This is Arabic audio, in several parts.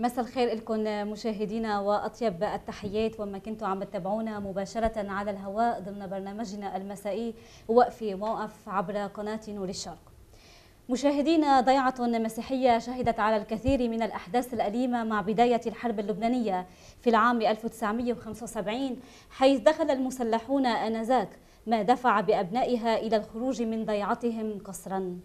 مساء الخير لكم مشاهدينا واطيب التحيات وما كنتوا عم تتابعونا مباشره على الهواء ضمن برنامجنا المسائي وقفي موقف عبر قناه نور الشرق. مشاهدينا ضيعة مسيحية شهدت على الكثير من الأحداث الأليمة مع بداية الحرب اللبنانية في العام 1975 حيث دخل المسلحون آنذاك ما دفع بأبنائها إلى الخروج من ضيعتهم قسرا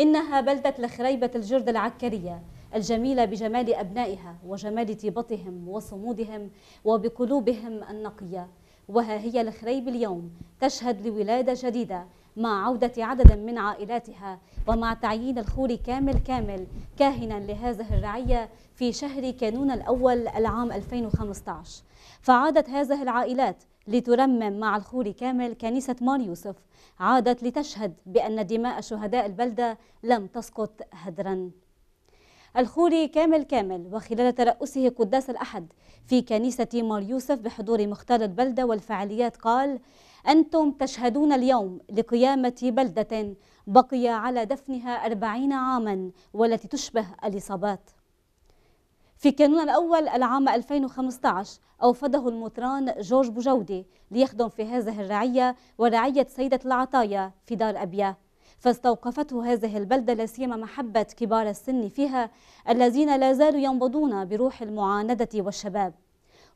إنها بلدة لخريبة الجرد العكرية الجميلة بجمال أبنائها وجمال طيبتهم وصمودهم وبقلوبهم النقية وها هي الخريب اليوم تشهد لولادة جديدة مع عودة عدد من عائلاتها ومع تعيين الخور كامل كامل كاهنا لهذه الرعية في شهر كانون الأول العام 2015 فعادت هذه العائلات لترمم مع الخور كامل كنيسة مار يوسف عادت لتشهد بأن دماء شهداء البلدة لم تسقط هدراً الخوري كامل كامل وخلال ترأسه قداس الأحد في كنيسة مار يوسف بحضور مختار البلدة والفعاليات قال أنتم تشهدون اليوم لقيامة بلدة بقي على دفنها أربعين عاما والتي تشبه الإصابات في كانون الأول العام 2015 أوفده المطران جورج بوجودي ليخدم في هذه الرعية ورعية سيدة العطايا في دار أبياه فاستوقفته هذه البلدة لا سيما محبة كبار السن فيها الذين لا زالوا ينبضون بروح المعاندة والشباب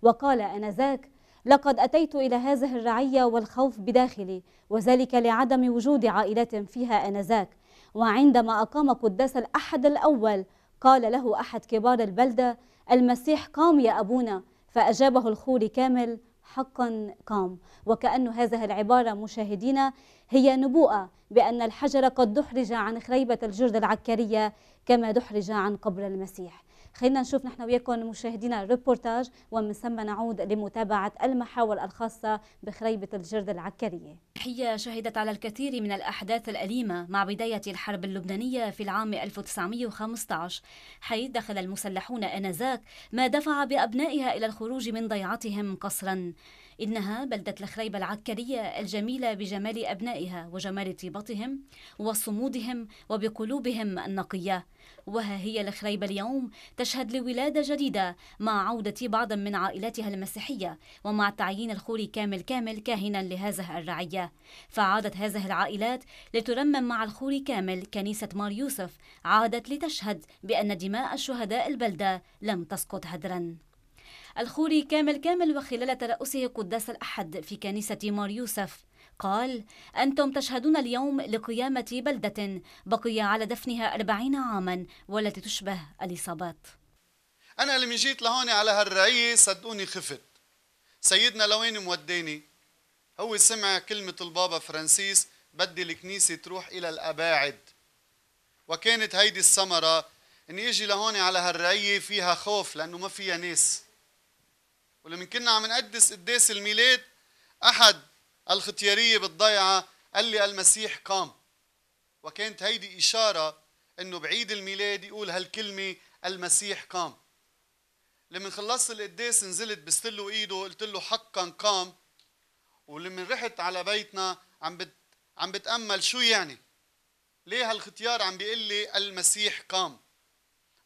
وقال أنذاك لقد أتيت إلى هذه الرعية والخوف بداخلي وذلك لعدم وجود عائلات فيها أنذاك وعندما أقام قداس الأحد الأول قال له أحد كبار البلدة المسيح قام يا أبونا فأجابه الخوري كامل حقا قام وكأن هذه العبارة مشاهدينا هي نبوءة بأن الحجر قد دحرج عن خريبة الجرد العكرية كما دحرج عن قبر المسيح خلينا نشوف نحن وياكم مشاهدينا الريبورتاج ومن ثم نعود لمتابعة المحاور الخاصة بخريبة الجرد العكرية هي شهدت على الكثير من الأحداث الأليمة مع بداية الحرب اللبنانية في العام 1915 حيث دخل المسلحون آنذاك ما دفع بأبنائها إلى الخروج من ضيعتهم قصرا إنها بلدة الخريبة العكرية الجميلة بجمال أبنائها وجمال طيبتهم وصمودهم وبقلوبهم النقية وها هي الخريبة اليوم تشهد لولادة جديدة مع عودة بعض من عائلاتها المسيحية ومع تعيين الخوري كامل كامل كاهنا لهذه الرعية فعادت هذه العائلات لترمم مع الخوري كامل كنيسة مار يوسف عادت لتشهد بأن دماء شهداء البلدة لم تسقط هدرا الخوري كامل كامل وخلال ترأسه قداس الأحد في كنيسة مار يوسف قال أنتم تشهدون اليوم لقيامة بلدة بقي على دفنها أربعين عاما والتي تشبه الإصابات أنا لما جيت لهون على هالرعية صدقوني خفت سيدنا لوين موداني هو سمع كلمة البابا فرانسيس بدي الكنيسة تروح إلى الأباعد وكانت هيدي الثمرة إني إجي لهون على هالرعية فيها خوف لأنه ما فيها ناس ولما كنا عم نقدس قداس الميلاد احد الختياريه بالضيعه قال لي المسيح قام وكانت هيدي اشاره انه بعيد الميلاد يقول هالكلمه المسيح قام لما خلصت القداس نزلت بست له ايده قلت له حقا قام ولما رحت على بيتنا عم بت عم بتامل شو يعني ليه هالختيار عم بيقول لي المسيح قام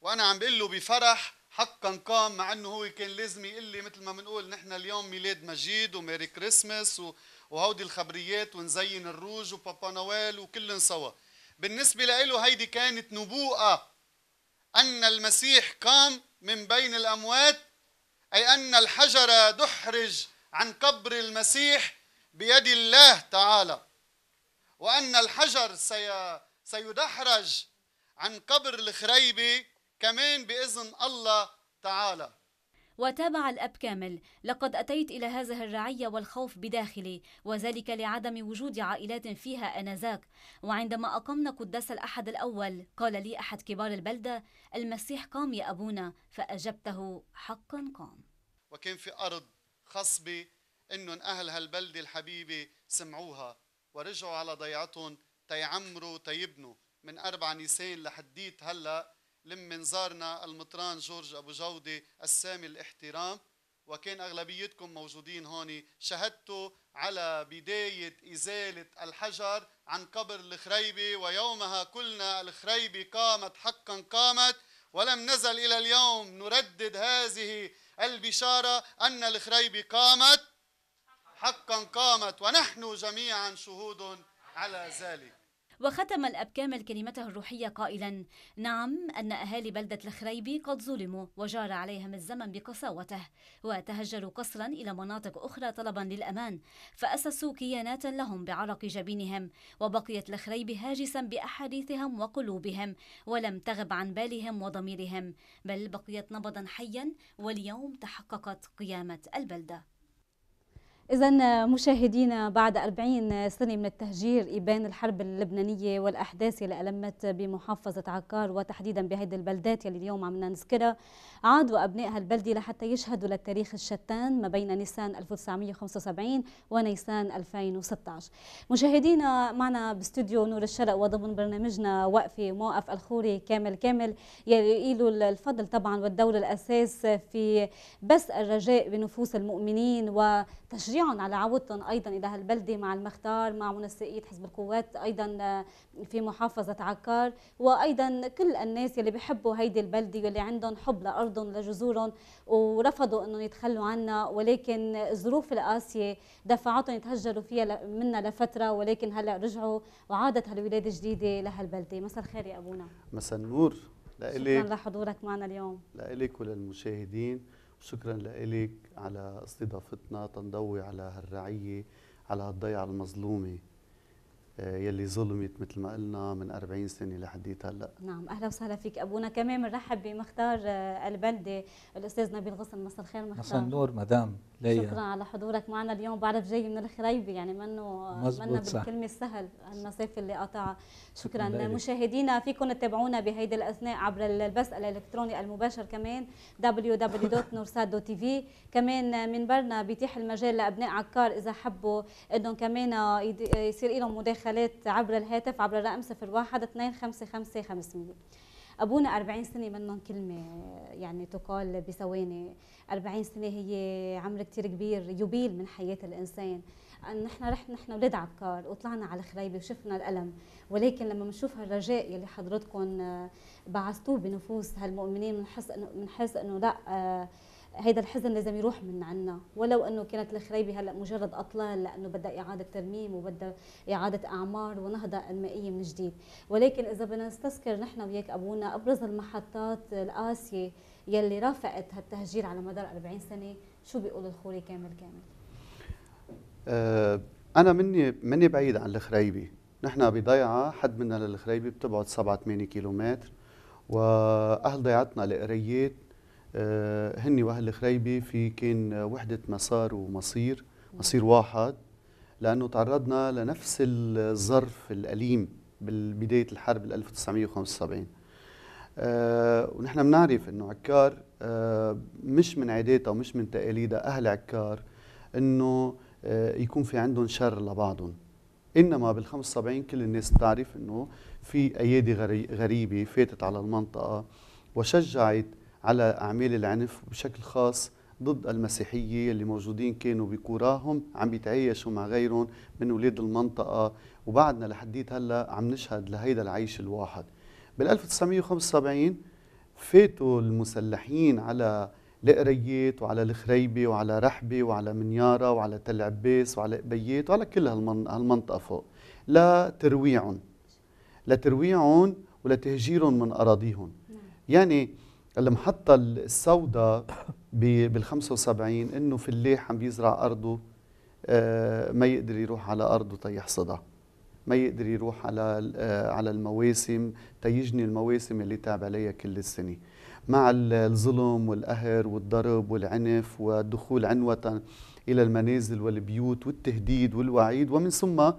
وانا عم بقول له بفرح حقا قام مع انه هو كان لازم يقول لي مثل ما بنقول نحن اليوم ميلاد مجيد وميري كريسماس وهودي الخبريات ونزين الروج وبابا نويل وكلن سوا بالنسبة له هيدي كانت نبوءة أن المسيح قام من بين الأموات أي أن الحجر دحرج عن قبر المسيح بيد الله تعالى وأن الحجر سي... سيدحرج عن قبر الخريبة كمان بإذن الله تعالى وتابع الأب كامل لقد أتيت إلى هذه الرعية والخوف بداخلي وذلك لعدم وجود عائلات فيها أنذاك وعندما أقمنا قداس الأحد الأول قال لي أحد كبار البلدة المسيح قام يا أبونا فأجبته حقا قام وكان في أرض خصبة إنهم أهل هالبلدة الحبيبة سمعوها ورجعوا على ضيعتهم تيعمروا تيبنوا من أربع نيسان لحديت هلأ لمن زارنا المطران جورج ابو جوده السامي الاحترام وكان اغلبيتكم موجودين هون شهدتوا على بدايه ازاله الحجر عن قبر الخريبي ويومها كلنا الخريبي قامت حقا قامت ولم نزل الى اليوم نردد هذه البشاره ان الخريبي قامت حقا قامت ونحن جميعا شهود على ذلك وختم الأبكام كلمته الروحية قائلا نعم أن أهالي بلدة الخريبي قد ظلموا وجار عليهم الزمن بقساوته وتهجروا قسرا إلى مناطق أخرى طلبا للأمان فأسسوا كيانات لهم بعرق جبينهم وبقيت الخريبي هاجسا بأحاديثهم وقلوبهم ولم تغب عن بالهم وضميرهم بل بقيت نبضا حيا واليوم تحققت قيامة البلده إذا مشاهدينا بعد 40 سنة من التهجير إبان الحرب اللبنانية والأحداث اللي ألمت بمحافظة عكار وتحديدا بهيدي البلدات اللي اليوم عم نذكرها عادوا أبناء هالبلدة لحتى يشهدوا للتاريخ الشتان ما بين نيسان 1975 ونيسان 2016 مشاهدينا معنا باستوديو نور الشرق وضمن برنامجنا وقفة موقف الخوري كامل كامل يلي له الفضل طبعا والدور الأساس في بس الرجاء بنفوس المؤمنين وتشجيع تشجيعهم على عودتهم ايضا الى هالبلده مع المختار مع منسقيه حزب القوات ايضا آه، في محافظه عكار وايضا كل الناس يلي بيحبوا هيدي البلده واللي عندهم حب لارضهم لجذورهم ورفضوا انهم يتخلوا عنها ولكن الظروف القاسيه دفعتهم يتهجروا فيها منا لفتره ولكن هلا رجعوا وعادت هالولاده الجديده لهالبلده مساء الخير يا ابونا مساء النور لإلك شكرا لحضورك معنا اليوم لإلك وللمشاهدين شكرا لك على استضافتنا تنضوي على هالرعيه على هالضيعه المظلومه آه، يلي ظلمت مثل ما قلنا من 40 سنه لحديت هلا نعم اهلا وسهلا فيك ابونا كمان بنرحب بمختار آه، البلده الاستاذ نبيل غصن مساء الخير مختار مساء النور مدام ليه. أيوة. شكرا على حضورك معنا اليوم بعرف جاي من الخريبه يعني منه منه بالكلمه السهل المسافه اللي قطعها شكرا مشاهدينا فيكم تتابعونا بهيدي الاثناء عبر البث الالكتروني المباشر كمان www.nursad.tv كمان منبرنا بيتيح المجال لابناء عكار اذا حبوا انهم كمان يصير لهم مداخلات عبر الهاتف عبر الرقم 01 255 500 ابونا 40 سنه منهم كلمه يعني تقال بثواني 40 سنه هي عمر كثير كبير يبيل من حياه الانسان نحن رحنا نحن اولاد عكار وطلعنا على خريبه وشفنا الالم ولكن لما بنشوف هالرجاء يلي حضرتكم بعثتوه بنفوس هالمؤمنين بنحس انه بنحس انه لا آه، هيدا الحزن لازم يروح من عنا ولو انه كانت الخريبه هلا مجرد اطلال لانه بدها اعاده ترميم وبدها اعاده اعمار ونهضه انمائيه من جديد ولكن اذا بدنا نستذكر نحن وياك ابونا ابرز المحطات القاسيه يلي رافقت هالتهجير على مدار 40 سنه شو بيقول الخوري كامل كامل آه، انا مني مني بعيد عن الخريبه نحن بضيعه حد منا للخريبه بتبعد 7 8 كيلومتر واهل ضيعتنا القريات آه، هني واهل الخريبي في كان آه، وحدة مسار ومصير مصير واحد لأنه تعرضنا لنفس الظرف الأليم بالبداية الحرب 1975 أه ونحن بنعرف انه عكار أه مش من عاداتها ومش من تقاليدها اهل عكار انه أه يكون في عندهم شر لبعضهم انما بال 75 كل الناس بتعرف انه في ايادي غريبه فاتت على المنطقه وشجعت على أعمال العنف وبشكل خاص ضد المسيحية اللي موجودين كانوا بكوراهم عم بيتعايشوا مع غيرهم من ولاد المنطقة وبعدنا لحديت هلا عم نشهد لهيدا العيش الواحد بال 1975 فاتوا المسلحين على القريات وعلى الخريبة وعلى رحبة وعلى منيارة وعلى تل عباس وعلى قبيات وعلى كل هالمنطقة فوق لترويعهم لترويعهم ولتهجيرهم من أراضيهم نعم. يعني المحطة السوداء بال 75 انه فلاح عم بيزرع ارضه آه، ما يقدر يروح على ارضه تيحصدها ما يقدر يروح على آه، على المواسم تيجني المواسم اللي تعب عليها كل السنه مع الظلم والقهر والضرب والعنف والدخول عنوة إلى المنازل والبيوت والتهديد والوعيد ومن ثم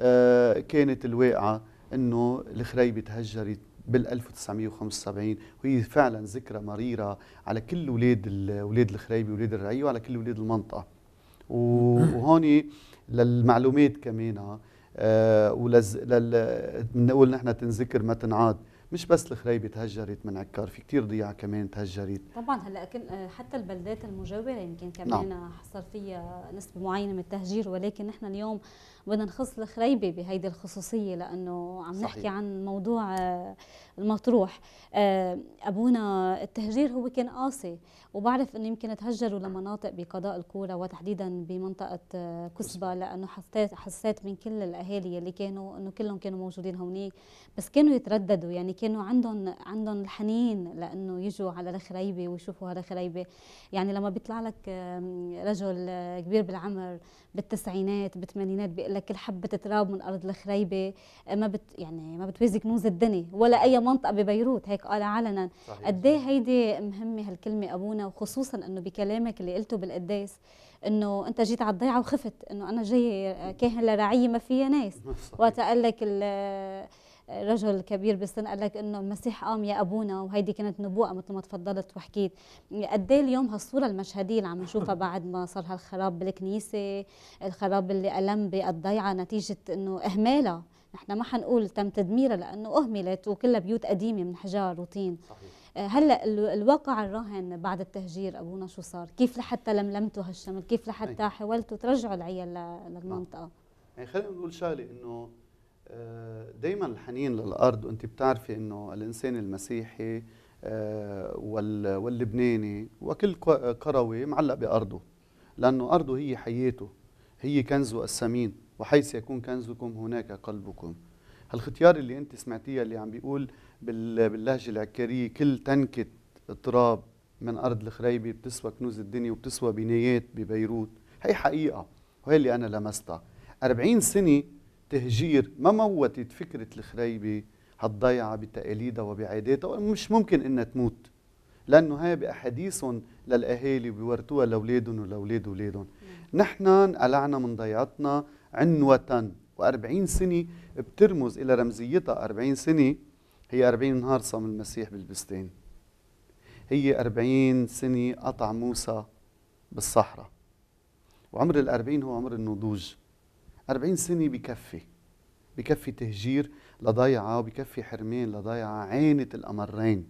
آه، كانت الواقعة أنه الخريبة تهجرت بال 1975 وهي فعلا ذكرى مريره على كل اولاد اولاد الخريبي اولاد الرعي وعلى كل اولاد المنطقه وهون للمعلومات كمان آه ولز... لل... نقول نحن تنذكر ما تنعاد مش بس الخريبه تهجرت من عكار في كثير ضياع كمان تهجرت طبعا هلا آه، حتى البلدات المجاوره يمكن كمان نعم. حصل فيها نسبه معينه من التهجير ولكن نحن اليوم بدنا نخص الخريبه بهيدي الخصوصيه لانه عم صحيح. نحكي عن موضوع آه، المطروح آه، ابونا التهجير هو كان قاسي وبعرف انه يمكن تهجروا لمناطق بقضاء الكوره وتحديدا بمنطقه كسبه لانه حسيت حسيت من كل الاهالي اللي كانوا انه كلهم كانوا موجودين هونيك بس كانوا يترددوا يعني كانوا عندهم عندهم الحنين لانه يجوا على الخريبه ويشوفوا هالخريبه يعني لما بيطلع لك رجل آه، كبير بالعمر بالتسعينات بالثمانينات بيقول لك كل حبه تراب من ارض الخريبه آه، ما بت يعني ما بتوازي كنوز الدنيا ولا اي منطقه ببيروت هيك قال علنا قد ايه هيدي مهمه هالكلمه ابونا وخصوصا انه بكلامك اللي قلته بالقداس انه انت جيت على الضيعه وخفت انه انا جاي آه، كاهن لرعيه ما فيها ناس وقت قال لك رجل كبير بالسن قال لك انه المسيح قام يا ابونا وهيدي كانت نبوءه مثل ما تفضلت وحكيت قد إيه اليوم هالصوره المشهديه اللي عم نشوفها بعد ما صار هالخراب بالكنيسه الخراب اللي الم بالضيعه نتيجه انه اهمالها نحن ما حنقول تم تدميرها لانه اهملت وكلها بيوت قديمه من حجار وطين صحيح. آه، هلا الواقع الراهن بعد التهجير ابونا شو صار؟ كيف لحتى لملمتوا هالشمل؟ كيف لحتى حاولتوا ترجعوا العيال نعم. للمنطقه؟ يعني خلينا نقول شغله انه دايما الحنين للارض وانت بتعرفي انه الانسان المسيحي آه، واللبناني وكل كروي معلق بارضه لانه ارضه هي حياته هي كنزه الثمين وحيث يكون كنزكم هناك قلبكم هالختيار اللي انت سمعتيها اللي عم بيقول باللهجه العكاريه كل تنكه تراب من ارض الخريبه بتسوى كنوز الدنيا وبتسوى بنايات ببيروت هي حقيقه وهي اللي انا لمستها 40 سنه تهجير ما موتت فكرة الخريبة هالضيعة بتقاليدها وبعاداتها ومش ممكن انها تموت لانه هاي باحاديثهم للاهالي بورتوها لاولادهم ولاولاد اولادهم نحن انقلعنا من ضيعتنا عنوة و40 سنة بترمز الى رمزيتها 40 سنة هي 40 نهار صام المسيح بالبستان هي 40 سنة قطع موسى بالصحراء وعمر الأربعين هو عمر النضوج 40 سنة بكفي بكفي تهجير لضيعة وبكفي حرمان لضيعة عانت الأمرين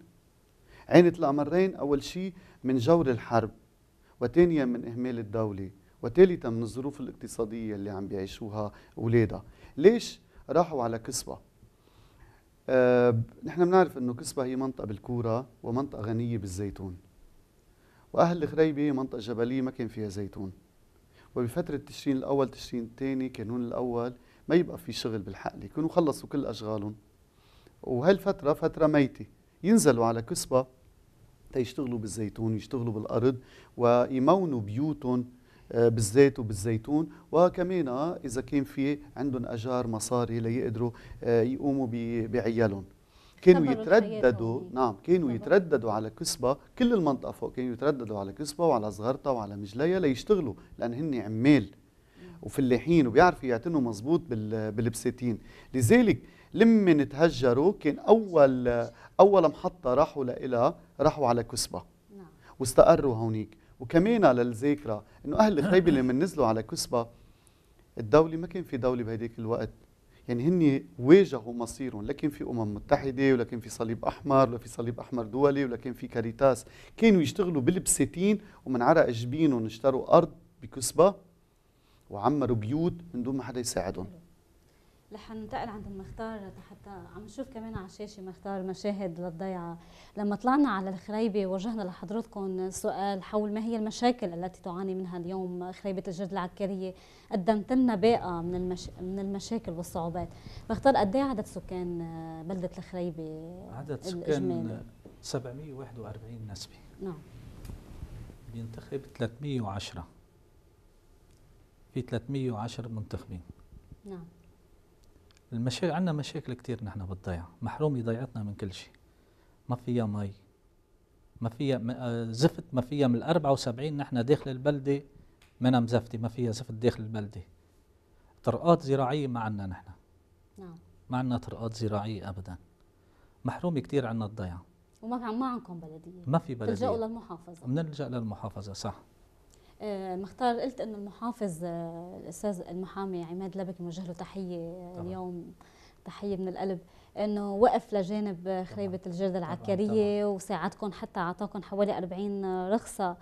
عانت الأمرين أول شيء من جور الحرب وثانيا من إهمال الدولة وثالثا من الظروف الاقتصادية اللي عم بيعيشوها أولادها ليش راحوا على كسبة أه نحن بنعرف أنه كسبة هي منطقة بالكورة ومنطقة غنية بالزيتون وأهل الخريبة منطقة جبلية ما كان فيها زيتون وبفترة تشرين الأول تشرين الثاني كانون الأول ما يبقى في شغل بالحقل يكونوا خلصوا كل أشغالهم وهالفترة فترة ميتة ينزلوا على كسبة تيشتغلوا بالزيتون يشتغلوا بالأرض ويمونوا بيوتهم آه، بالزيت وبالزيتون وكمان آه، إذا كان في عندهم أجار مصاري ليقدروا آه، يقوموا بعيالهم كانوا يترددوا إيه. نعم كانوا يترددوا على كسبة كل المنطقة فوق كانوا يترددوا على كسبة وعلى صغرطة وعلى مجلية ليشتغلوا لأن هن عمال وفلاحين وبيعرفوا يعتنوا مضبوط بالبساتين لذلك لما تهجروا كان أول أول محطة راحوا لها راحوا على كسبة نعم. واستقروا هونيك وكمان للذاكرة إنه أهل الخيبة لما نزلوا على كسبة الدولة ما كان في دولة بهديك الوقت يعني هن واجهوا مصيرهم لكن في امم متحده ولكن في صليب احمر ولا في صليب احمر دولي ولكن في كاريتاس كانوا يشتغلوا بالبساتين ومن عرق جبينهم اشتروا ارض بكسبه وعمروا بيوت من دون ما حدا يساعدهم رح ننتقل عند المختار حتى عم نشوف كمان على الشاشه مختار مشاهد للضيعه لما طلعنا على الخريبه وجهنا لحضرتكم سؤال حول ما هي المشاكل التي تعاني منها اليوم خريبه الجرد العكريه قدمت لنا باقه من المش... من المشاكل والصعوبات مختار قد ايه عدد سكان بلده الخريبه عدد سكان 741 نسمه نعم بينتخب 310 في 310 منتخبين نعم المشاكل عندنا مشاكل كثير نحن بالضيعة محرومة ضيعتنا من كل شيء ما فيها مي ما فيها آه، زفت ما فيها من ال 74 نحن داخل البلدة منا مزفتة ما فيها زفت داخل البلدة طرقات زراعية ما عندنا نحن نعم ما عندنا طرقات زراعية أبدا محرومة كثير عندنا الضيعة وما ما عندكم بلدية ما في بلدية بتلجأوا للمحافظة بنلجأ للمحافظة صح آه، مختار قلت انه المحافظ آه، الاستاذ المحامي عماد لبك نوجه له تحيه اليوم تحيه من القلب انه وقف لجانب خريبه الجرده العكريه وساعدكم حتى اعطاكم حوالي 40 رخصه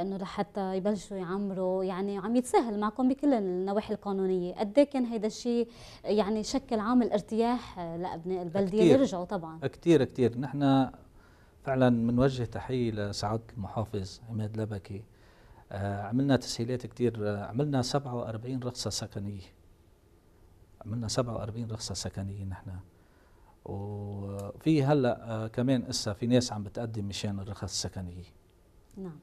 انه لحتى يبلشوا يعمروا يعني عم يتساهل معكم بكل النواحي القانونيه قد إيه كان هيدا الشيء يعني شكل عامل ارتياح لابناء البلديه اللي رجعوا طبعا كثير كثير نحن فعلا بنوجه تحيه لسعاده المحافظ عماد لبكي آه، عملنا تسهيلات كتير آه، عملنا 47 رخصة سكنية عملنا 47 رخصة سكنية نحن وفي هلا آه، كمان اسا في ناس عم بتقدم مشان الرخص السكنية نعم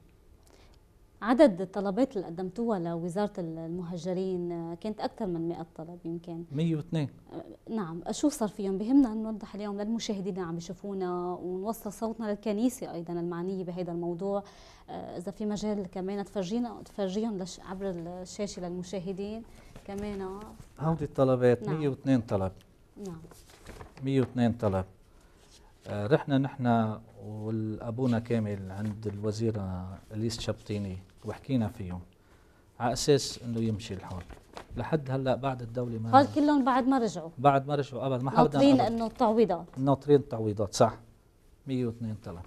عدد الطلبات اللي قدمتوها لوزاره المهجرين آه، كانت اكثر من 100 طلب يمكن 102 آه، نعم شو صار فيهم بهمنا نوضح اليوم للمشاهدين اللي عم يشوفونا ونوصل صوتنا للكنيسه ايضا المعنيه بهذا الموضوع آه، اذا في مجال كمان تفرجينا تفرجيهم عبر الشاشه للمشاهدين كمان هودي الطلبات نعم. 102 طلب نعم 102 طلب رحنا نحن والابونا كامل عند الوزيره اليس شبطيني وحكينا فيهم على اساس انه يمشي الحال لحد هلا بعد الدوله ما قال كلهم بعد ما رجعوا بعد ما رجعوا ابدا ما حدا ناطرين انه التعويضات ناطرين التعويضات صح 102000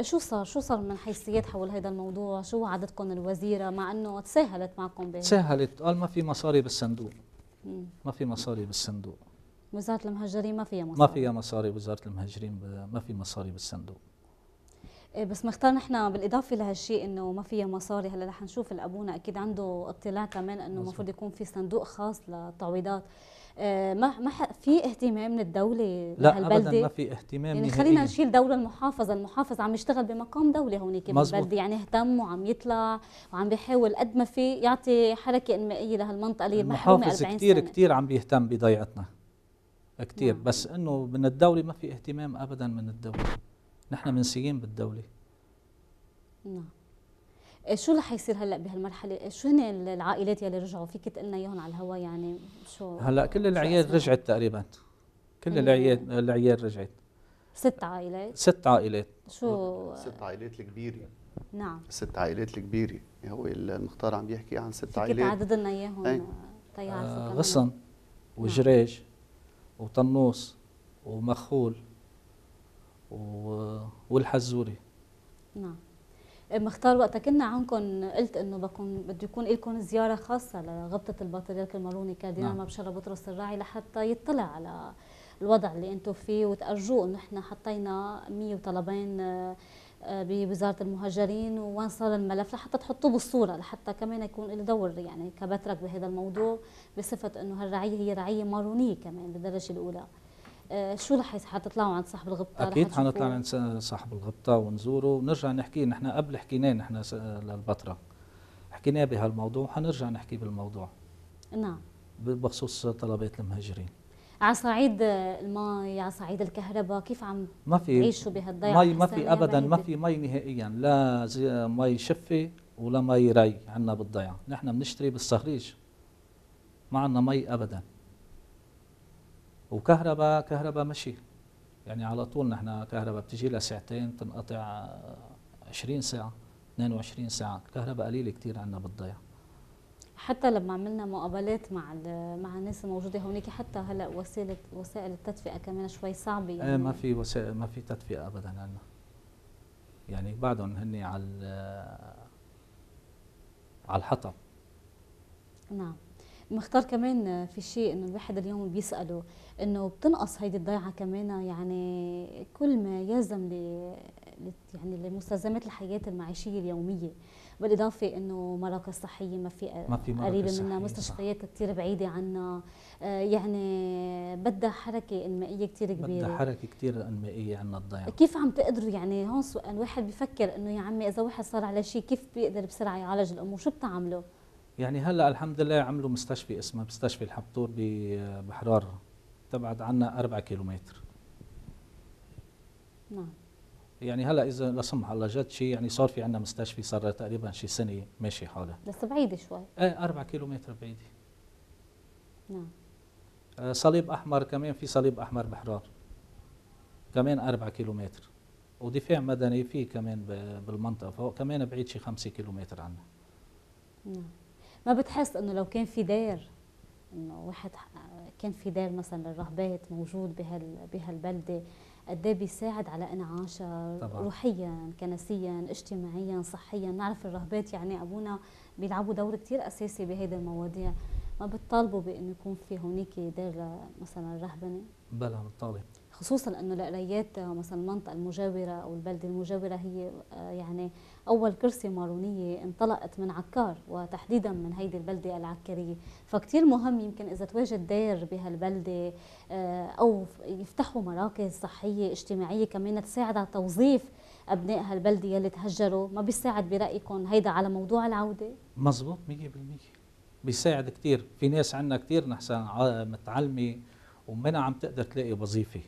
شو صار شو صار من حيثيات حول هذا الموضوع شو وعدتكم الوزيره مع انه تساهلت معكم به تساهلت قال ما في مصاري بالصندوق ما في مصاري بالصندوق وزاره المهاجرين ما فيها مصاري ما فيها مصاري وزاره المهاجرين ما في مصاري بالصندوق إيه، بس مختار نحن بالاضافه لهالشيء انه ما فيها مصاري هلا رح نشوف الابونا اكيد عنده اطلاع كمان انه المفروض يكون في صندوق خاص للتعويضات إيه، ما ما في اهتمام من الدوله لا ابدا ما في اهتمام يعني خلينا نشيل دور المحافظه المحافظ عم يشتغل بمقام دوله هونيك بالبلدي يعني اهتم وعم يطلع وعم بيحاول قد ما في يعطي حركه انمائيه لهالمنطقه اللي محرومه 40 سنه كثير كثير عم بيهتم بضيعتنا كثير نعم. بس انه من الدوله ما في اهتمام ابدا من الدوله نحن منسيين بالدوله نعم إيه، شو اللي حيصير هلا بهالمرحله إيه، شو هن العائلات يلي رجعوا فيك تقلنا اياهم على الهوا يعني شو هلا كل العيال رجعت تقريبا كل العيال العيال رجعت ست عائلات ست عائلات شو ست عائلات الكبيره نعم ست عائلات الكبيره يعني هو المختار عم بيحكي عن ست عائلات كنت عدد لنا اياهم إيه. تيعرفوا آه، غصن نعم. وجريج وطنوس ومخول والحزوري نعم إيه، مختار وقتها كنا عنكم قلت انه بكون بده يكون لكم زياره خاصه لغبطه البطريرك الماروني كاردينال نعم. مبشره بطرس الراعي لحتى يطلع على الوضع اللي انتم فيه وتأرجوه انه احنا حطينا 100 وطلبين آه، بوزاره المهاجرين وين صار الملف لحتى تحطوه بالصوره لحتى كمان يكون له دور يعني كبترك بهذا الموضوع بصفه انه هالرعيه هي رعيه مارونيه كمان بالدرجه الاولى. آه، شو رح حتطلعوا عند صاحب الغبطه اكيد حنطلع عند صاحب الغبطه ونزوره ونرجع نحكي نحن قبل حكيناه نحن للبتراء حكيناه بهالموضوع وحنرجع نحكي بالموضوع نعم بخصوص طلبات المهاجرين على صعيد المي على صعيد الكهرباء كيف عم ما في تعيشوا بهالضيعه مي ما في ابدا ما في مي نهائيا لا مي شفه ولا مي ري عندنا بالضيعه نحن بنشتري بالصهريج ما عندنا مي ابدا وكهرباء كهرباء مشي يعني على طول نحن كهرباء بتجي لها ساعتين تنقطع 20 ساعة 22 ساعة كهرباء قليلة كثير عندنا بالضيع حتى لما عملنا مقابلات مع مع الناس الموجوده هونيك حتى هلا وسيله وسائل التدفئه كمان شوي صعبه يعني ايه ما في وسائل ما في تدفئه ابدا عندنا يعني بعدهم هن على على الحطب نعم مختار كمان في شيء انه الواحد اليوم بيساله انه بتنقص هيدي الضيعه كمان يعني كل ما يلزم ل يعني لمستلزمات الحياه المعيشيه اليوميه بالاضافه انه مراكز صحيه ما في ما في قريبه منا مستشفيات كثير بعيده عنا آه، يعني بدها حركه انمائيه كثير كبيره بدها حركه كثير انمائيه عنا الضيعه كيف عم تقدروا يعني هون سؤال واحد بفكر انه يا عمي اذا واحد صار على شيء كيف بيقدر بسرعه يعالج الامور شو بتعملوا يعني هلا الحمد لله عملوا مستشفى اسمه مستشفى الحبتور بحرار تبعد عنا 4 كيلومتر نعم يعني هلا اذا لا سمح الله جد شيء يعني صار في عندنا مستشفى صار تقريبا شي سنه ماشي حالها بس بعيده شوي ايه 4 كيلومتر بعيده نعم آه، صليب احمر كمان في صليب احمر بحرار كمان 4 كيلومتر ودفاع مدني في كمان بالمنطقه فهو كمان بعيد شي 5 كيلومتر عنا نعم ما بتحس انه لو كان في دير انه واحد كان في دار مثلا للرهبات موجود بهالبلده قد ايه بيساعد على انعاشها روحيا كنسيا اجتماعيا صحيا نعرف الرهبات يعني ابونا بيلعبوا دور كثير اساسي بهيدي المواضيع ما بتطالبوا بانه يكون في هونيك دار مثلا رهبنه بلا بتطالب خصوصا انه القرايات مثلا المنطقه المجاوره او البلده المجاوره هي آه، يعني اول كرسي مارونيه انطلقت من عكار وتحديدا من هيدي البلده العكريه فكتير مهم يمكن اذا تواجد داير بهالبلده آه، او يفتحوا مراكز صحيه اجتماعيه كمان تساعد على توظيف ابناء هالبلده يلي تهجروا ما بيساعد برايكم هيدا على موضوع العوده مزبوط 100% بيساعد كثير في ناس عندنا كثير نحسن متعلمه ومنها عم تقدر تلاقي وظيفه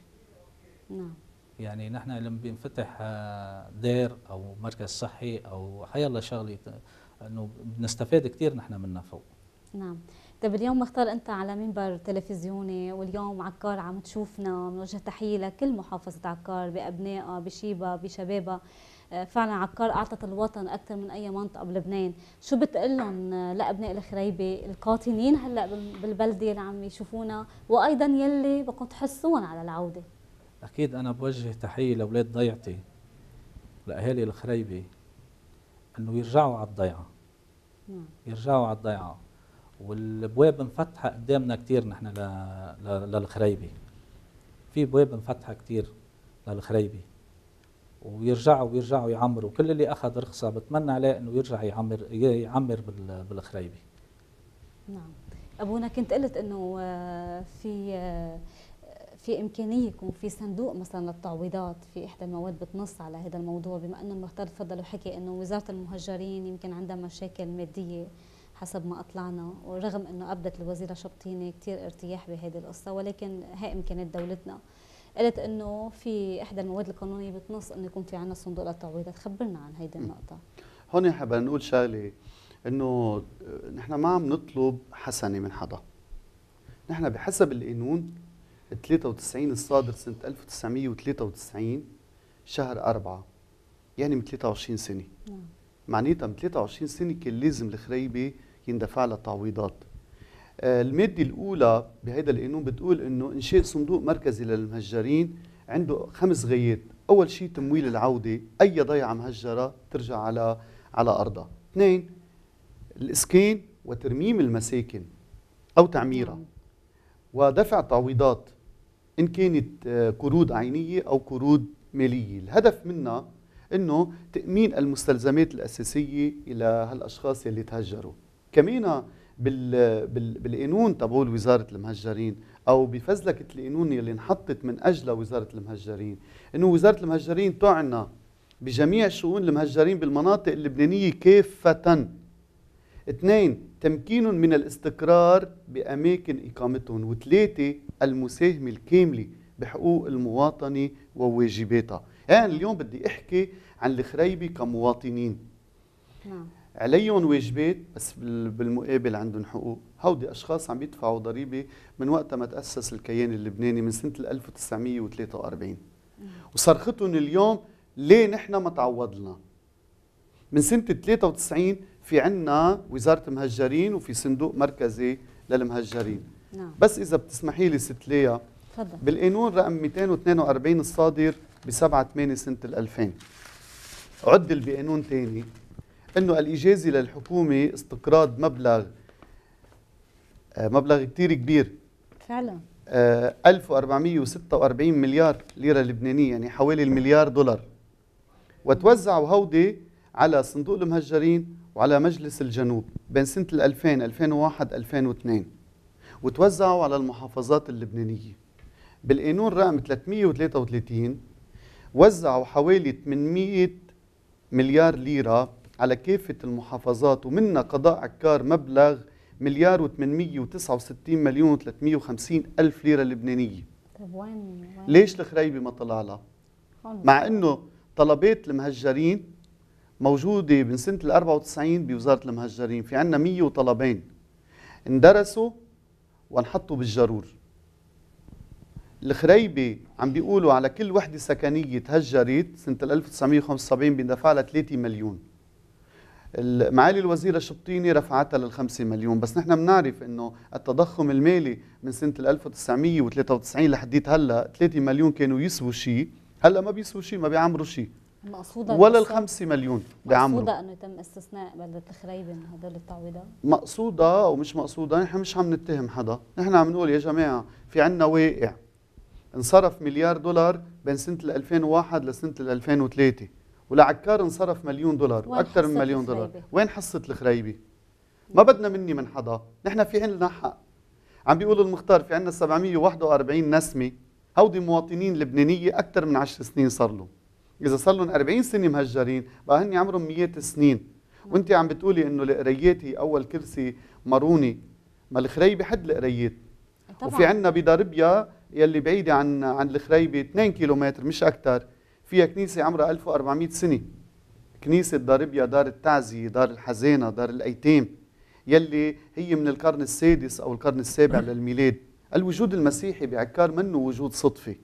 نعم يعني نحن لما بينفتح آه، دير او مركز صحي او حي الله شغله انه بنستفاد كثير نحن منها فوق نعم طيب اليوم مختار انت على منبر تلفزيوني واليوم عكار عم تشوفنا بنوجه تحيه لكل محافظه عكار بابنائها بشيبها بشبابها آه، فعلا عكار اعطت الوطن اكثر من اي منطقه بلبنان شو بتقول لهم آه، لابناء الخريبه القاطنين هلا بالبلده اللي عم يشوفونا وايضا يلي بدكم تحسون على العوده أكيد أنا بوجه تحية لأولاد ضيعتي لأهالي الخريبة أنه يرجعوا على الضيعة نعم. يرجعوا على الضيعة والبواب مفتحة قدامنا كثير نحن للخريبة في بواب مفتحة كثير للخريبة ويرجعوا ويرجعوا يعمروا كل اللي أخذ رخصة بتمنى عليه أنه يرجع يعمر يعمر بالخريبة نعم أبونا كنت قلت أنه آه، في آه، في امكانيه يكون في صندوق مثلا للتعويضات في احدى المواد بتنص على هذا الموضوع بما انه المختار تفضل وحكي انه وزاره المهجرين يمكن عندها مشاكل ماديه حسب ما اطلعنا ورغم انه ابدت الوزيره شبطيني كثير ارتياح بهذه القصه ولكن هي امكانيات دولتنا قالت انه في احدى المواد القانونيه بتنص انه يكون في عندنا صندوق للتعويضات خبرنا عن هيدي النقطه هون حابة نقول شغله انه نحن ما عم نطلب حسنه من حدا نحن بحسب القانون 93 الصادر سنة 1993 شهر أربعة يعني من 23 سنة نعم. معناتها من 23 سنة كان لازم الخريبة يندفع لها تعويضات آه، المادة الأولى بهذا القانون بتقول إنه إنشاء صندوق مركزي للمهجرين عنده خمس غايات أول شيء تمويل العودة أي ضيعة مهجرة ترجع على على أرضها اثنين الإسكان وترميم المساكن أو تعميرها نعم. ودفع تعويضات إن كانت آه، قروض عينية أو قروض مالية الهدف منها أنه تأمين المستلزمات الأساسية إلى هالأشخاص اللي تهجروا كمان بال بالقانون تبول وزارة المهجرين أو بفزلكة القانون يلي انحطت من أجلها وزارة المهجرين أنه وزارة المهجرين تعنى بجميع شؤون المهجرين بالمناطق اللبنانية كافة اثنين تمكينهم من الاستقرار بأماكن إقامتهم وثلاثة المساهمة الكاملة بحقوق المواطنة وواجباتها يعني اليوم بدي أحكي عن الخريبة كمواطنين نعم. عليهم واجبات بس بالمقابل عندهم حقوق هودي أشخاص عم بيدفعوا ضريبة من وقت ما تأسس الكيان اللبناني من سنة 1943 وصرختهم اليوم ليه نحن ما تعوضنا من سنة 93 في عنا وزارة مهجرين وفي صندوق مركزي للمهجرين نعم. بس اذا بتسمحي لي ست ليا تفضل بالقانون رقم 242 الصادر ب 7 8 سنه 2000 عدل بقانون ثاني انه الاجازه للحكومه استقراض مبلغ آه، مبلغ كثير كبير فعلا 1446 آه، مليار ليره لبنانيه يعني حوالي المليار دولار وتوزعوا هودي على صندوق المهجرين وعلى مجلس الجنوب بين سنه 2000 2001 2002 وتوزعوا على المحافظات اللبنانية بالقانون رقم 333 وزعوا حوالي 800 مليار ليرة على كافة المحافظات ومنها قضاء عكار مبلغ مليار و869 مليون و350 ألف ليرة لبنانية طيب وين, ليش الخريبة ما طلع لها؟ مع أنه طلبات المهجرين موجودة من سنة ال 94 بوزارة المهجرين في عنا 100 طلبين اندرسوا ونحطه بالجرور الخريبة عم بيقولوا على كل وحدة سكنية تهجرت سنة 1975 بندفع لها 3 مليون معالي الوزيرة الشبطيني رفعتها لل 5 مليون بس نحن بنعرف انه التضخم المالي من سنة 1993 لحديت هلا 3 مليون كانوا يسووا شيء هلا ما بيسووا شيء ما بيعمروا شيء مقصودة ولا ال 5 مليون بعمره مقصودة انه يتم استثناء بلدة الخريبة من هدول التعويضات؟ مقصودة ومش مقصودة نحن مش عم نتهم حدا، نحن عم نقول يا جماعة في عندنا واقع انصرف مليار دولار بين سنة 2001 لسنة 2003 ولعكار انصرف مليون دولار اكثر من مليون دولار، وين حصة الخريبة؟ ما بدنا مني من حدا، نحن في عندنا حق عم بيقول المختار في عندنا 741 نسمة هودي مواطنين لبنانية أكثر من 10 سنين صار لهم اذا صار لهم 40 سنه مهجرين بقى هن عمرهم 100 سنين وانت عم بتقولي انه القريتي اول كرسي ماروني ما الخريبه حد القريات وفي عندنا بدربيا يلي بعيده عن عن الخريبه 2 كيلومتر مش اكثر فيها كنيسه عمرها 1400 سنه كنيسه دربيا دار التعزيه دار الحزانه دار الايتام يلي هي من القرن السادس او القرن السابع للميلاد الوجود المسيحي بعكار منه وجود صدفي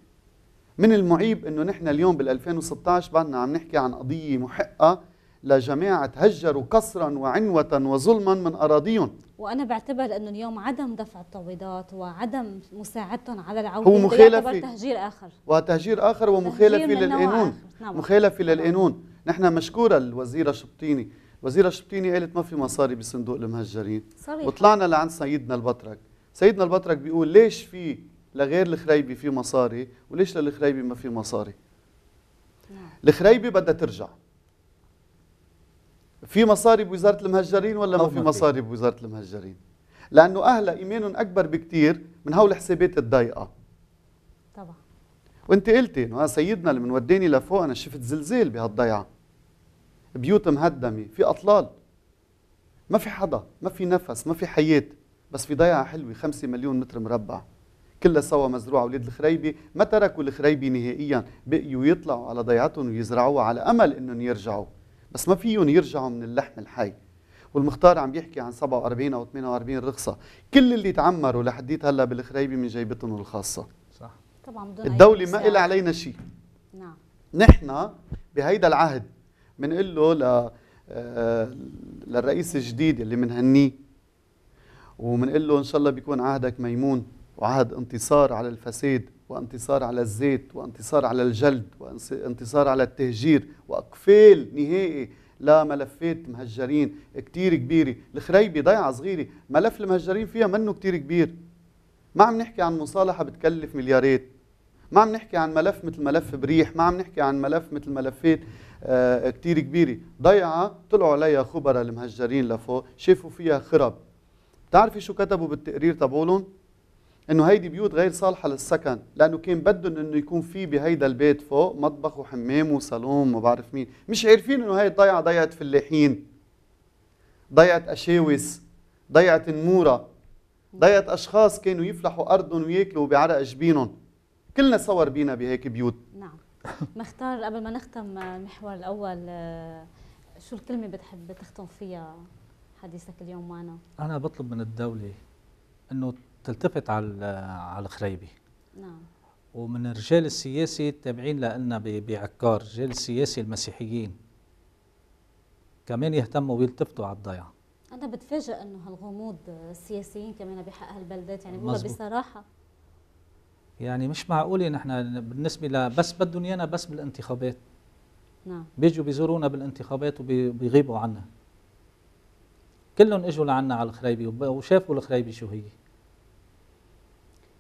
من المعيب انه نحن اليوم بال 2016 بعدنا عم نحكي عن قضيه محقه لجماعة هجروا قصرا وعنوة وظلما من أراضيهم وأنا بعتبر أنه اليوم عدم دفع التعويضات وعدم مساعدتهم على العودة هو مخالفة تهجير آخر وتهجير آخر ومخالفة للقانون نعم. مخالفة نعم. للقانون نحن مشكورة الوزيرة شبطيني الوزيرة شبطيني قالت ما في مصاري بصندوق المهجرين صريح. وطلعنا لعند سيدنا البطرك سيدنا البطرك بيقول ليش في لغير الخريبي في مصاري وليش للخريبي ما في مصاري نعم. الخريبي بدها ترجع في مصاري بوزارة المهجرين ولا ما في مصاري بوزارة المهجرين لأنه أهلها إيمانهم أكبر بكتير من هول الحسابات الضيقة طبعا وانت قلتي انه سيدنا اللي من وداني لفوق انا شفت زلزال بهالضيعه بيوت مهدمه في اطلال ما في حدا ما في نفس ما في حياه بس في ضيعه حلوه 5 مليون متر مربع كلها سوا مزروعه اولاد الخريبي ما تركوا الخريبي نهائيا بقيوا يطلعوا على ضيعتهم ويزرعوها على امل انهم يرجعوا بس ما فيهم يرجعوا من اللحم الحي والمختار عم يحكي عن 47 او 48 رخصه كل اللي تعمروا لحديت هلا بالخريبي من جيبتهم الخاصه صح طبعا بدون الدوله ما لها علينا شيء نعم نحن بهيدا العهد بنقول له ل آه، للرئيس الجديد اللي بنهنيه وبنقول له ان شاء الله بيكون عهدك ميمون وعهد انتصار على الفساد وانتصار على الزيت وانتصار على الجلد وانتصار على التهجير وأقفال نهائي لا ملفات مهجرين كتير كبيرة الخريبة ضيعة صغيرة ملف المهجرين فيها منه كتير كبير ما عم نحكي عن مصالحة بتكلف مليارات ما عم نحكي عن ملف مثل ملف بريح ما عم نحكي عن ملف مثل ملفات آه كتير كبيرة ضيعة طلعوا عليها خبراء المهجرين لفوق شافوا فيها خرب بتعرفي شو كتبوا بالتقرير تبعولن؟ انه هيدي بيوت غير صالحه للسكن لانه كان بدهم انه يكون في بهيدا البيت فوق مطبخ وحمام وصالون وما بعرف مين مش عارفين انه هاي الضيعه ضيعت فلاحين ضيعت اشاوس ضيعت النموره ضيعت اشخاص كانوا يفلحوا ارضهم وياكلوا بعرق جبينهم كلنا صور بينا بهيك بيوت نعم نختار قبل ما نختم المحور الاول آه، شو الكلمه بتحب تختم فيها حديثك اليوم معنا انا بطلب من الدوله انه تلتفت على على الخريبي نعم ومن الرجال السياسي التابعين لنا بعكار الرجال السياسي المسيحيين كمان يهتموا ويلتفتوا على الضيعه انا بتفاجئ انه هالغموض السياسيين كمان بحق هالبلدات يعني بقول بصراحه يعني مش معقولة نحن بالنسبة لبس بدهم ايانا بس بالانتخابات نعم بيجوا بيزورونا بالانتخابات وبيغيبوا عنا كلهم اجوا لعنا على الخريبي وشافوا الخريبي شو هي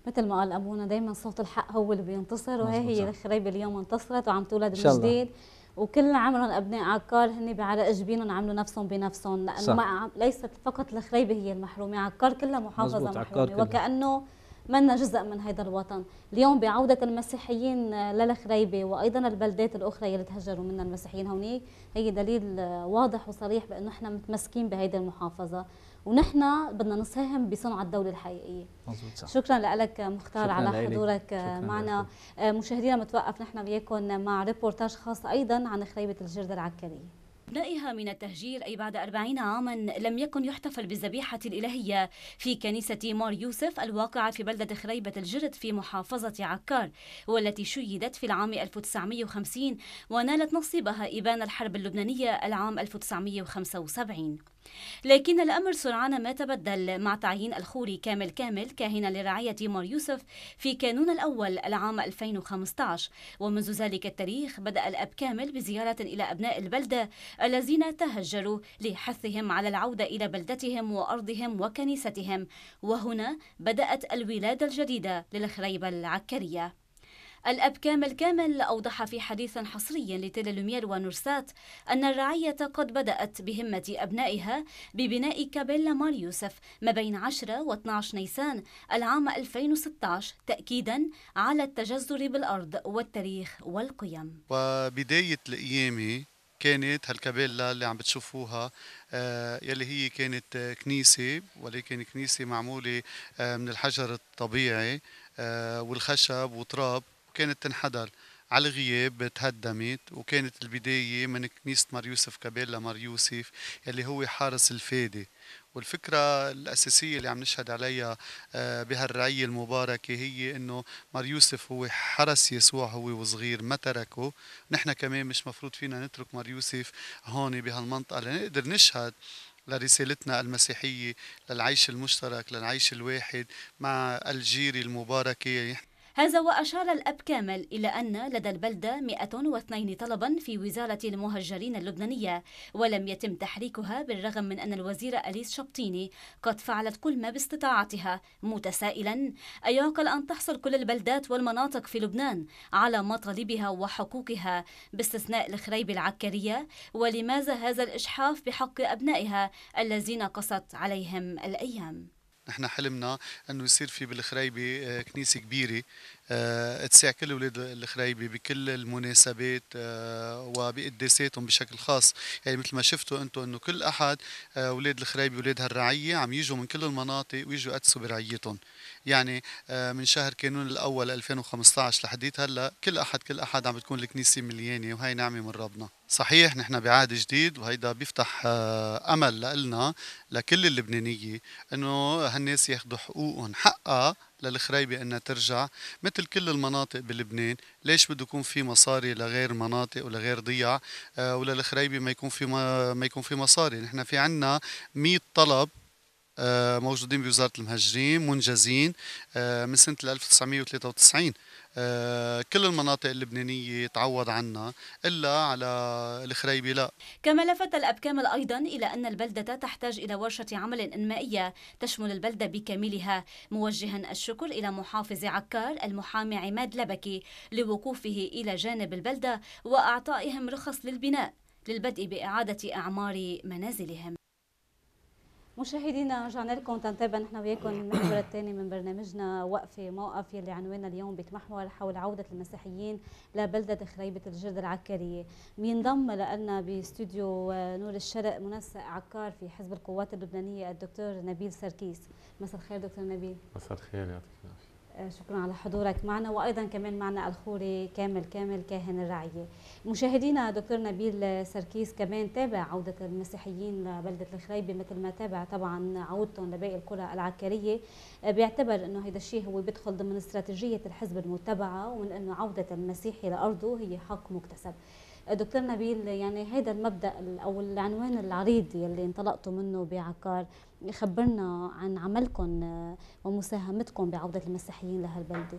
مثل ما قال ابونا دايما صوت الحق هو اللي بينتصر وهي هي الخريبه اليوم انتصرت وعم تولد من جديد وكل عمرهم ابناء عكار هن على جبينهم عملوا نفسهم بنفسهم لانه ما ليست فقط الخريبه هي المحرومه عكار كلها محافظه محرومه عكار وكانه منا جزء من هذا الوطن اليوم بعودة المسيحيين للخريبة وأيضا البلدات الأخرى اللي تهجروا منها المسيحيين هونيك هي دليل واضح وصريح بأنه احنا متمسكين بهيدي المحافظة ونحن بدنا نساهم بصنع الدوله الحقيقيه مزبوط. شكرا لك مختار شكرا على حضورك معنا آه، مشاهدينا متوقف نحن وياكم مع ريبورتاج خاص ايضا عن خريبه الجرد العكري أبنائها من التهجير أي بعد أربعين عاما لم يكن يحتفل بالذبيحة الإلهية في كنيسة مار يوسف الواقعة في بلدة خريبة الجرد في محافظة عكار والتي شيدت في العام 1950 ونالت نصيبها إبان الحرب اللبنانية العام 1975 لكن الأمر سرعان ما تبدل مع تعيين الخوري كامل كامل كاهنا لرعاية مار يوسف في كانون الأول العام 2015 ومنذ ذلك التاريخ بدأ الأب كامل بزيارة إلى أبناء البلدة الذين تهجروا لحثهم على العودة إلى بلدتهم وأرضهم وكنيستهم وهنا بدأت الولادة الجديدة للخريبة العكرية الأب كامل كامل أوضح في حديث حصري لتللمير ونورسات أن الرعية قد بدأت بهمة أبنائها ببناء كابيلا مار يوسف ما بين 10 و 12 نيسان العام 2016 تأكيدا على التجذر بالأرض والتاريخ والقيم وبداية القيامة كانت هالكابيلا اللي عم بتشوفوها آه، يلي هي كانت كنيسة ولكن كنيسة معمولة آه، من الحجر الطبيعي آه، والخشب وتراب كانت تنحدر على الغياب تهدمت وكانت البداية من كنيسة مار يوسف كابيلا لمار يوسف اللي هو حارس الفادي والفكرة الأساسية اللي عم نشهد عليها آه، بهالرعية المباركة هي أنه مار يوسف هو حرس يسوع هو وصغير ما تركه نحن كمان مش مفروض فينا نترك مار يوسف هون بهالمنطقة لنقدر نشهد لرسالتنا المسيحية للعيش المشترك للعيش الواحد مع الجيري المباركة هذا وأشار الأب كامل إلى أن لدى البلدة 102 طلبا في وزارة المهجرين اللبنانية ولم يتم تحريكها بالرغم من أن الوزيرة أليس شبطيني قد فعلت كل ما باستطاعتها متسائلا أيعقل أن تحصل كل البلدات والمناطق في لبنان على مطالبها وحقوقها باستثناء الخريب العكرية ولماذا هذا الإجحاف بحق أبنائها الذين قصت عليهم الأيام نحن حلمنا انه يصير في بالخريبه آه، كنيسه كبيره آه، تسع كل اولاد الخريبه بكل المناسبات آه، وبقداساتهم بشكل خاص يعني مثل ما شفتوا انتم انه كل احد اولاد الخريبه اولاد هالرعيه عم يجوا من كل المناطق ويجوا يقدسوا برعيتهم يعني آه، من شهر كانون الاول 2015 لحديت هلا كل احد كل احد عم بتكون الكنيسه مليانه وهي نعمه من ربنا صحيح نحن بعهد جديد وهيدا بيفتح آه، امل لنا لكل اللبنانيه انه هالناس ياخذوا حقوقهم حقها للخريبة أنها ترجع مثل كل المناطق بلبنان ليش بده يكون في مصاري لغير مناطق ولغير ضيع آه، وللخريبة ما يكون في ما, ما يكون في مصاري نحن في عنا 100 طلب آه، موجودين بوزاره المهاجرين منجزين آه، من سنه 1993 آه، كل المناطق اللبنانية تعوض عنا إلا على الخريبي لا كما لفت الأبكامل أيضا إلى أن البلدة تحتاج إلى ورشة عمل إنمائية تشمل البلدة بكاملها موجها الشكر إلى محافظ عكار المحامي عماد لبكي لوقوفه إلى جانب البلدة وأعطائهم رخص للبناء للبدء بإعادة أعمار منازلهم مشاهدينا رجعنا لكم تنتابع نحن وياكم المحور الثاني من برنامجنا وقفه موقف يلي عنوانه اليوم بيتمحور حول عوده المسيحيين لبلده خريبه الجرد العكريه، بينضم لنا باستوديو آه، نور الشرق منسق عكار في حزب القوات اللبنانيه الدكتور نبيل سركيس، مساء الخير دكتور نبيل. مساء الخير يعطيك العافيه. آه، شكرا على حضورك معنا وايضا كمان معنا الخوري كامل كامل كاهن الرعيه. مشاهدينا دكتور نبيل سركيس كمان تابع عوده المسيحيين لبلده الخريبه مثل ما تابع طبعا عودتهم لباقي القرى العكريه آه، بيعتبر انه هذا الشيء هو بيدخل ضمن استراتيجيه الحزب المتبعه ومن انه عوده المسيحي لارضه هي حق مكتسب. آه، دكتور نبيل يعني هذا المبدا او العنوان العريض يلي انطلقتوا منه بعكار يخبرنا عن عملكم آه، ومساهمتكم بعودة المسيحيين لهالبلدة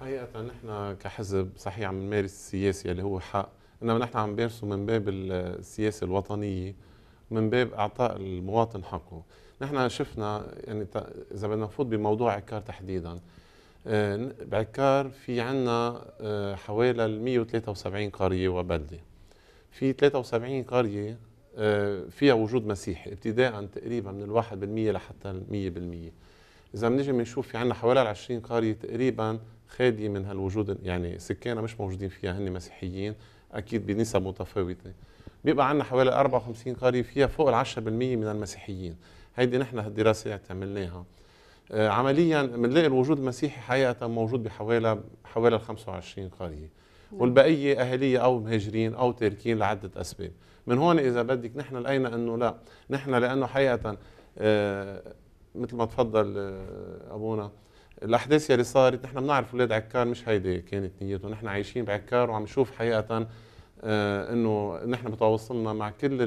حقيقة نحن كحزب صحيح عم نمارس السياسة اللي هو حق إنما نحن عم نمارسه من باب السياسة الوطنية من باب إعطاء المواطن حقه نحن شفنا يعني إذا بدنا نفوت بموضوع عكار تحديدا آه، بعكار في عنا آه، حوالي 173 قرية وبلدة في 73 قرية آه، فيها وجود مسيحي ابتداء تقريبا من الواحد بالمية لحتى المية بالمية إذا بنجي بنشوف في عنا حوالي 20 قرية تقريبا خادية من هالوجود يعني سكانها مش موجودين فيها هن مسيحيين أكيد بنسب متفاوتة بيبقى عنا حوالي 54 قرية فيها فوق ال 10% من المسيحيين هيدي نحن هالدراسة عملناها آه، عمليا بنلاقي الوجود المسيحي حقيقة موجود بحوالي حوالي ال 25 قرية نعم. والبقية أهلية أو مهاجرين أو تاركين لعدة أسباب من هون اذا بدك نحن لقينا انه لا نحن لانه حقيقه آه، مثل ما تفضل آه، ابونا الاحداث يلي صارت نحن بنعرف اولاد عكار مش هيدي كانت نيتهم نحن عايشين بعكار وعم نشوف حقيقه آه، انه نحن بتواصلنا مع كل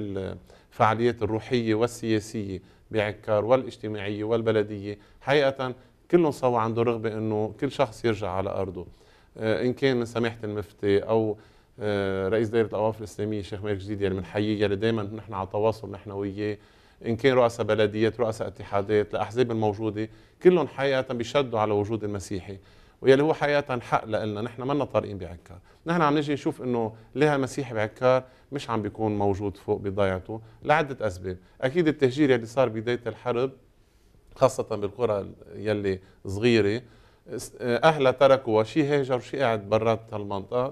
الفعاليات الروحيه والسياسيه بعكار والاجتماعيه والبلديه حقيقه كلهم سوا عنده رغبه انه كل شخص يرجع على ارضه ان كان من سماحه المفتي او آه، رئيس دائره الاوقاف الاسلاميه الشيخ مالك جديد يعني بنحييه يعني دائما نحن على تواصل نحن وياه ان كان رؤساء بلديات رؤساء اتحادات الاحزاب الموجوده كلهم حقيقه بيشدوا على وجود المسيحي ويلي هو حقيقه حق لنا نحن ما طارقين بعكار نحن عم نجي نشوف انه لها مسيحي بعكار مش عم بيكون موجود فوق بضيعته لعده اسباب اكيد التهجير يلي صار بدايه الحرب خاصه بالقرى يلي صغيره آه، اهلها تركوا شي هاجر شي قاعد برات هالمنطقه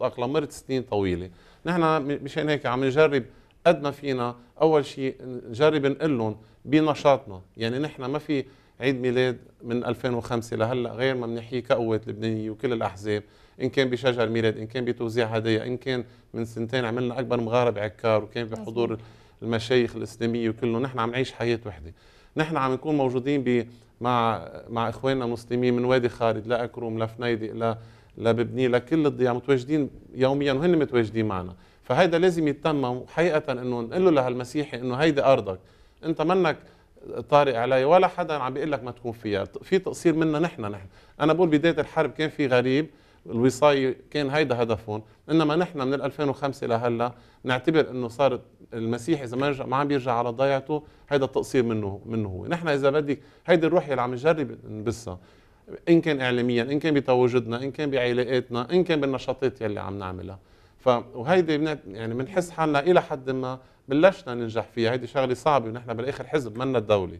تاقلم مرت سنين طويله نحن مشان هيك عم نجرب قد ما فينا اول شيء نجرب نقول لهم بنشاطنا يعني نحن ما في عيد ميلاد من 2005 لهلا غير ما بنحيي كقوات لبنانيه وكل الاحزاب ان كان بشجر ميلاد ان كان بتوزيع هدايا ان كان من سنتين عملنا اكبر مغاره بعكار وكان بحضور المشايخ الاسلاميه وكله نحن عم نعيش حياه وحده نحن عم نكون موجودين ب مع مع اخواننا المسلمين من وادي خالد لاكروم لفنيدي لا لببنيه لكل الضياع متواجدين يوميا وهن متواجدين معنا فهيدا لازم يتمم حقيقه انه نقول له لهالمسيحي انه هيدي ارضك انت منك طارق علي ولا حدا عم بيقول لك ما تكون فيها في تقصير منا نحن نحن انا بقول بدايه الحرب كان في غريب الوصايه كان هيدا هدفهم انما نحن من 2005 لهلا نعتبر انه صار المسيح اذا ما ما عم بيرجع على ضيعته هيدا التقصير منه منه هو نحن اذا بدك هيدي الروح اللي عم نجرب نبسها ان كان اعلاميا ان كان بتواجدنا ان كان بعلاقاتنا ان كان بالنشاطات يلي عم نعملها ف وهيدي يعني بنحس حالنا الى حد ما بلشنا ننجح فيها هيدي شغله صعبه ونحن بالاخر حزب منا الدوله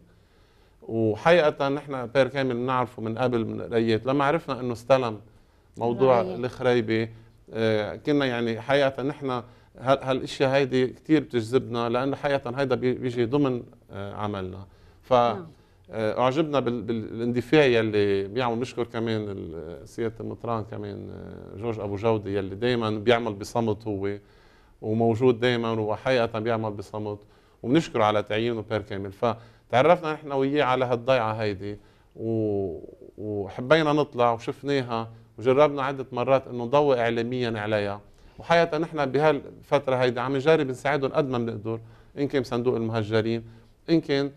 وحقيقه نحن بير كامل بنعرفه من قبل من قريت لما عرفنا انه استلم موضوع نعم. الخريبه آه، كنا يعني حقيقه نحن هالاشياء هيدي كثير بتجذبنا لانه حقيقه هيدا بيجي ضمن آه، عملنا ف آه، نعم. اعجبنا بالاندفاع يلي بيعمل بشكر كمان سياده المطران كمان جورج ابو جودي يلي دائما بيعمل بصمت هو وموجود دائما وحقيقه بيعمل بصمت وبنشكره على تعيينه بير كامل فتعرفنا نحن وياه على هالضيعه هيدي وحبينا نطلع وشفناها وجربنا عدة مرات أنه نضوي إعلاميا عليها وحقيقة نحن بهالفترة هيدي عم نجرب نساعدهم قد ما بنقدر إن كان بصندوق المهجرين إن كان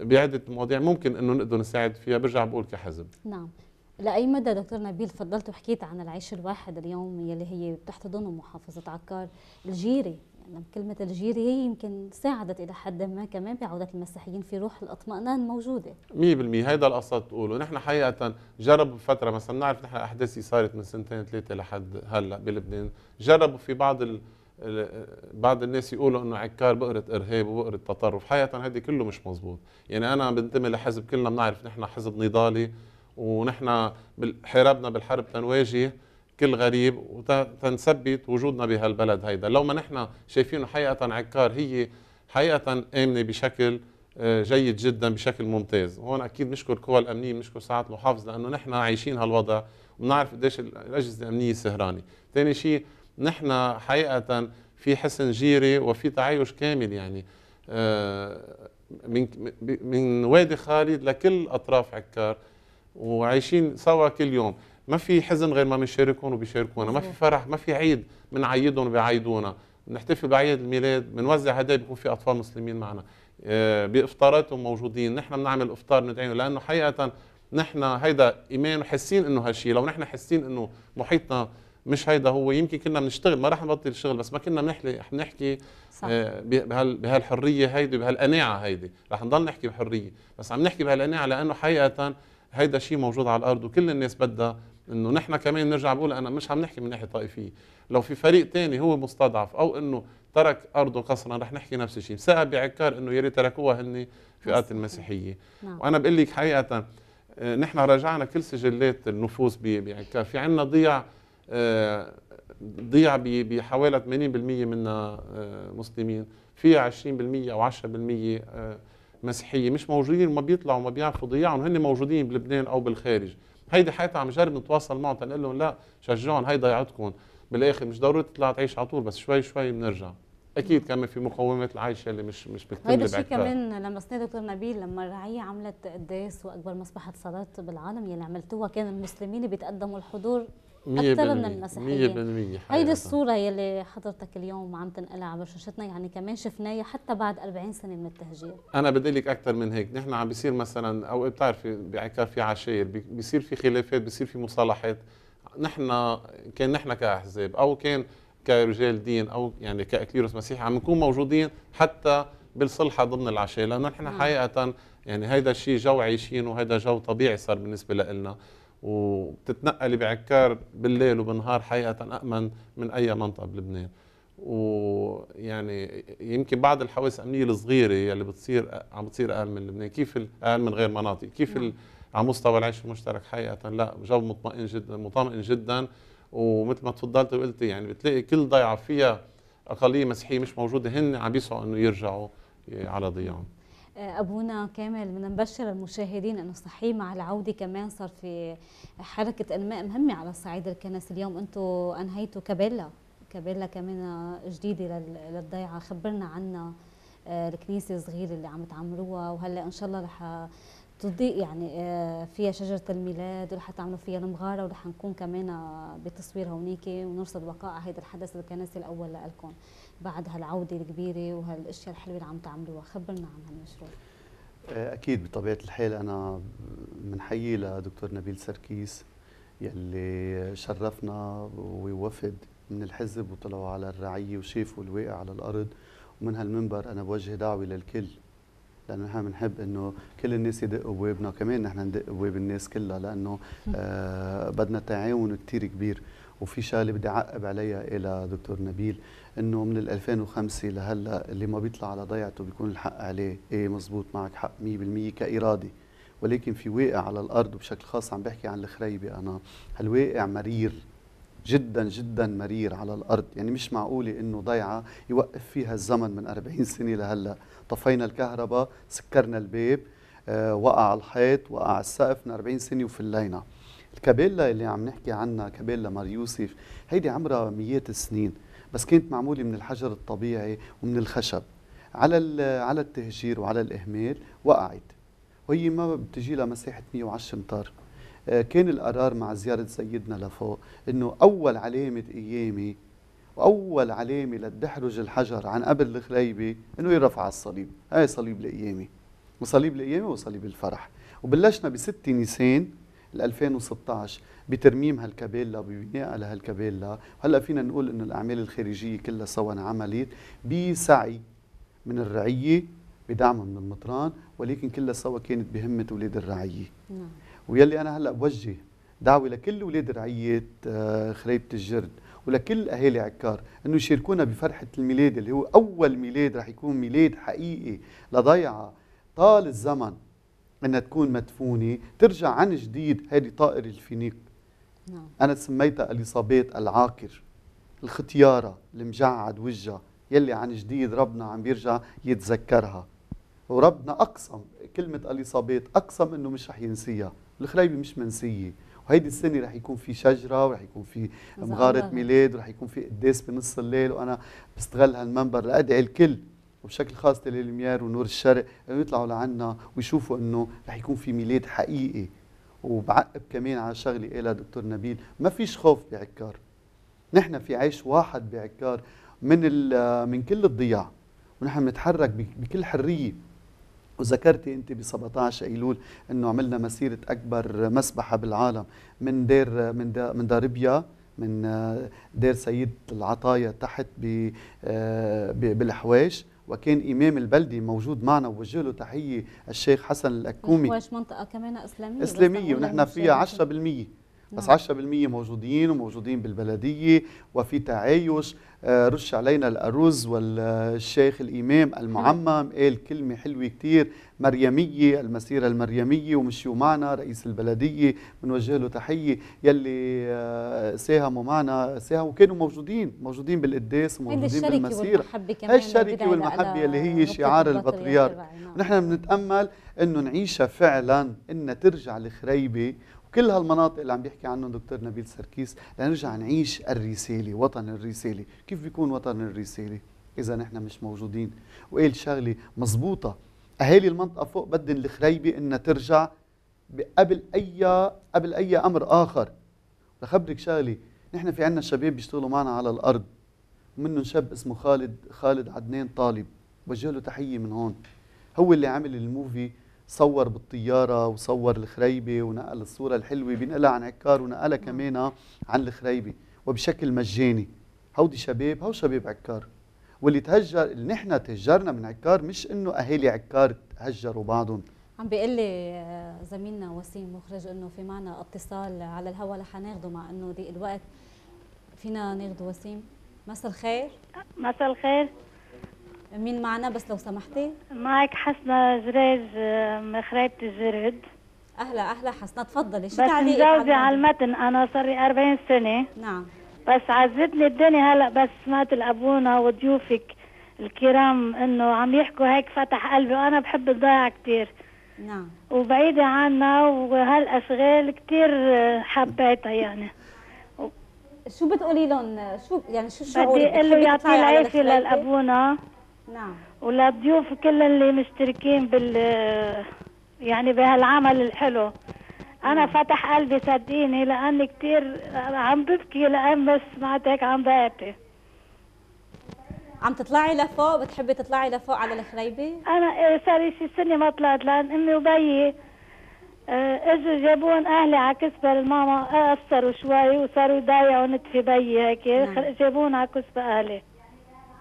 بعدة مواضيع ممكن أنه نقدر نساعد فيها برجع بقول كحزب نعم لأي مدى دكتور نبيل فضلت وحكيت عن العيش الواحد اليوم يلي هي بتحتضنه محافظة عكار الجيري يعني كلمة الجيري هي يمكن ساعدت إلى حد ما كمان بعودة المسيحيين في روح الأطمئنان موجودة 100% هيدا القصد تقوله نحن حقيقة جربوا فترة مثلا نعرف نحن الأحداث اللي صارت من سنتين ثلاثة لحد هلا بلبنان جربوا في بعض ال... بعض الناس يقولوا انه عكار بقرة ارهاب وبقرة تطرف حقيقة هذه كله مش مزبوط يعني انا بنتمي لحزب كلنا بنعرف نحن حزب نضالي ونحن حاربنا بالحرب تنواجه كل غريب وتنثبت وجودنا بهالبلد هيدا لو ما نحن شايفينه حقيقة عكار هي حقيقة آمنة بشكل آه، جيد جدا بشكل ممتاز هون أكيد بنشكر القوى الأمنية بنشكر ساعات المحافظ لأنه نحن عايشين هالوضع وبنعرف قديش الأجهزة الأمنية سهرانة ثاني شيء نحن حقيقة في حسن جيري وفي تعايش كامل يعني آه، من من وادي خالد لكل أطراف عكار وعايشين سوا كل يوم ما في حزن غير ما بنشاركهم وبيشاركونا ما في فرح ما في عيد بنعيدهم وبيعيدونا بنحتفل بعيد الميلاد بنوزع هدايا بيكون في اطفال مسلمين معنا آه، بافطاراتهم موجودين نحن بنعمل افطار ندعيهم لانه حقيقه نحن هيدا ايمان وحاسين انه هالشيء لو نحن حاسين انه محيطنا مش هيدا هو يمكن كنا بنشتغل ما راح نبطل الشغل بس ما كنا بنحكي آه، بنحكي بهال بهالحريه هيدي بهالقناعه هيدي رح نضل نحكي بحريه بس عم نحكي بهالقناعه لانه حقيقه هيدا شيء موجود على الارض وكل الناس بدها انه نحن كمان نرجع بقول انا مش عم نحكي من ناحيه طائفيه لو في فريق تاني هو مستضعف او انه ترك ارضه قصرا رح نحكي نفس الشيء ساء بعكار انه يا تركوها هن فئات نعم. المسيحيه نعم. وانا بقول لك حقيقه آه، نحن راجعنا كل سجلات النفوس بعكار في عندنا ضيع آه، ضيع بحوالي 80% منا آه، مسلمين في 20% او 10% مسيحيه مش موجودين وما بيطلعوا وما بيعرفوا ضياعهم هن موجودين بلبنان او بالخارج هيدي حياتها عم جرب نتواصل معهم تنقول لهم لا شجعهم هي ضيعتكم بالاخر مش ضروري تطلع تعيش على طول بس شوي شوي بنرجع اكيد كمان في مقومات العيشه اللي مش مش بتتم هيدا الشيء كمان لما سنة دكتور نبيل لما الرعيه عملت قداس واكبر مسبحه صلاه بالعالم يلي عملتوها كان المسلمين بيتقدموا الحضور اكثر من النصيحه 100% هيدي الصوره يلي حضرتك اليوم عم تنقلها على برشاشتنا يعني كمان شفناها حتى بعد 40 سنه من التهجير انا بدي لك اكثر من هيك نحن عم بيصير مثلا او بتعرفي بعكار في عشاير بيصير في خلافات بيصير في مصالحات نحن كان نحن كاحزاب او كان كرجال دين او يعني كاكليروس مسيحي عم نكون موجودين حتى بالصلحه ضمن العشاء لانه نحن نعم. حقيقه يعني هيدا الشيء جو عايشين وهيدا جو طبيعي صار بالنسبه لنا وبتتنقلي بعكار بالليل وبالنهار حقيقة أأمن من أي منطقة بلبنان ويعني يمكن بعض الحواس الامنيه الصغيره اللي بتصير عم بتصير اقل من لبنان كيف اقل من غير مناطق كيف نعم. على مستوى العيش المشترك حقيقه لا جو مطمئن جدا مطمئن جدا ومثل ما تفضلت وقلتي يعني بتلاقي كل ضيعه فيها اقليه مسيحيه مش موجوده هن عم بيسعوا انه يرجعوا على ضياعهم آه، ابونا كامل بدنا نبشر المشاهدين انه صحيح مع العوده كمان صار في حركه انماء مهمه على صعيد الكنس اليوم انتم انهيتوا كابيلا كابيلا كمان جديده للضيعه خبرنا عنها آه، الكنيسه الصغيره اللي عم تعمروها وهلا ان شاء الله رح تضيء يعني آه، فيها شجره الميلاد ورح تعملوا فيها المغاره ورح نكون كمان بتصوير هونيك ونرصد وقائع هذا الحدث الكنسي الاول لكم بعد هالعوده الكبيره وهالاشياء الحلوه اللي عم تعملوها خبرنا عن هالمشروع آه، اكيد بطبيعه الحال انا بنحيي لدكتور نبيل سركيس يلي شرفنا ووفد من الحزب وطلعوا على الرعيه وشافوا الواقع على الارض ومن هالمنبر انا بوجه دعوه للكل لانه نحن بنحب انه كل الناس يدقوا ابوابنا كمان نحن ندق ابواب الناس كلها لانه آه بدنا تعاون كثير كبير وفي شغله بدي اعقب عليها الى دكتور نبيل انه من 2005 لهلا اللي ما بيطلع على ضيعته بيكون الحق عليه ايه مزبوط معك حق 100% كاراده ولكن في واقع على الارض وبشكل خاص عم بحكي عن الخريبه انا هالواقع مرير جدا جدا مرير على الارض يعني مش معقوله انه ضيعه يوقف فيها الزمن من 40 سنه لهلا طفينا الكهرباء سكرنا الباب آه، وقع الحيط وقع السقف من 40 سنه وفلينا الكابيلا اللي عم نحكي عنها كابيلا مار يوسف هيدي عمرها مئات السنين بس كانت معمولة من الحجر الطبيعي ومن الخشب على على التهجير وعلى الإهمال وقعت وهي ما بتجي لها مساحة 110 أمتار آه، كان القرار مع زيارة سيدنا لفوق أنه أول علامة قيامة وأول علامة لتدحرج الحجر عن قبل الخليبة أنه يرفع على الصليب هاي صليب القيامة وصليب القيامة وصليب الفرح وبلشنا ب 6 نيسان ال 2016 بترميم هالكابيلا ببناء على هالكابيلا هلا فينا نقول انه الاعمال الخارجيه كلها سوا انعملت بسعي من الرعيه بدعم من المطران ولكن كلها سوا كانت بهمه اولاد الرعيه نعم ويلي انا هلا بوجه دعوه لكل اولاد رعيات آه، خريبه الجرد ولكل اهالي عكار انه يشاركونا بفرحه الميلاد اللي هو اول ميلاد رح يكون ميلاد حقيقي لضيعه طال الزمن انها تكون مدفونه ترجع عن جديد هذه طائر الفينيق نعم. انا سميتها اليصابيت العاكر الختياره المجعد وجهها يلي عن جديد ربنا عم بيرجع يتذكرها وربنا اقسم كلمه اليصابيت اقسم انه مش رح ينسيها الخليبي مش منسيه وهيدي السنه رح يكون في شجره ورح يكون في مغاره ميلاد ورح يكون في قداس بنص الليل وانا بستغل هالمنبر لادعي الكل وبشكل خاص تلال ونور الشرق انه يطلعوا لعنا ويشوفوا انه رح يكون في ميلاد حقيقي وبعقب كمان على شغله قالها دكتور نبيل ما فيش خوف بعكار نحن في عيش واحد بعكار من من كل الضياع ونحن بنتحرك بكل حريه وذكرتي انت ب 17 ايلول انه عملنا مسيره اكبر مسبحه بالعالم من دير من دار من داربيا من دير سيد العطايا تحت ب آه، بالحواش وكان امام البلدي موجود معنا ووجه له تحيه الشيخ حسن الاكومي نحواش منطقه كمان اسلاميه اسلاميه ونحن فيها 10% بس 10% نعم. موجودين وموجودين بالبلديه وفي تعايش آه، رش علينا الأرز والشيخ الإمام المعمم قال كلمة حلوة كتير مريمية المسيرة المريمية ومشيوا معنا رئيس البلدية بنوجه له تحية يلي آه، ساهموا معنا ساهموا وكانوا موجودين موجودين بالقداس وموجودين بالمسيرة هاي الشركة والمحبة اللي هي شعار البطريرك ونحن نعم. بنتأمل أنه نعيشها فعلا أنها ترجع لخريبة كل هالمناطق اللي عم بيحكي عنهم دكتور نبيل سركيس لنرجع نعيش الرسالة وطن الرسالة كيف بيكون وطن الرسالة إذا نحن مش موجودين وقال شغلة مزبوطة أهالي المنطقة فوق بدن الخريبة إنها ترجع قبل أي قبل أي أمر آخر لخبرك شغلة نحن في عنا شباب بيشتغلوا معنا على الأرض ومنهم شاب اسمه خالد خالد عدنان طالب بوجه له تحية من هون هو اللي عمل الموفي صور بالطيارة وصور الخريبة ونقل الصورة الحلوة بينقلها عن عكار ونقلها كمان آه، عن الخريبة وبشكل مجاني هودي شباب هو شباب عكار واللي تهجر اللي نحن تهجرنا من عكار مش انه اهالي عكار هجروا بعضهم عم بيقول لي آه، زميلنا وسيم مخرج انه في معنا اتصال على الهواء رح ناخذه مع انه ضيق الوقت فينا ناخده وسيم مساء الخير مساء الخير مين معنا بس لو سمحتي معك حسنة جريج آه، من خريطة الجرد أهلا أهلا حسنة تفضلي شو تعليقك بس متجوزة على المتن أنا صار لي 40 سنة نعم بس عزتني الدنيا هلا بس سمعت الأبونا وضيوفك الكرام إنه عم يحكوا هيك فتح قلبي وأنا بحب الضيعة كثير نعم وبعيدة عنا وهالأشغال كثير آه، حبيتها يعني شو بتقولي لهم شو يعني شو شعورك بدي اقول له يعطيه العافيه للابونا نعم وللضيوف كل اللي مشتركين بال يعني بهالعمل الحلو انا نعم. فتح قلبي صدقيني لاني كثير عم ببكي لان ما سمعت هيك عم بعبي عم تطلعي لفوق بتحبي تطلعي لفوق على الخريبه انا إيه، صار لي شي سنه ما طلعت لان امي وبيي آه، اجوا جابون اهلي على كسبه الماما قصروا أه، شوي وصاروا يضايعوا نتفي بيي هيك نعم. جابون على كسبه اهلي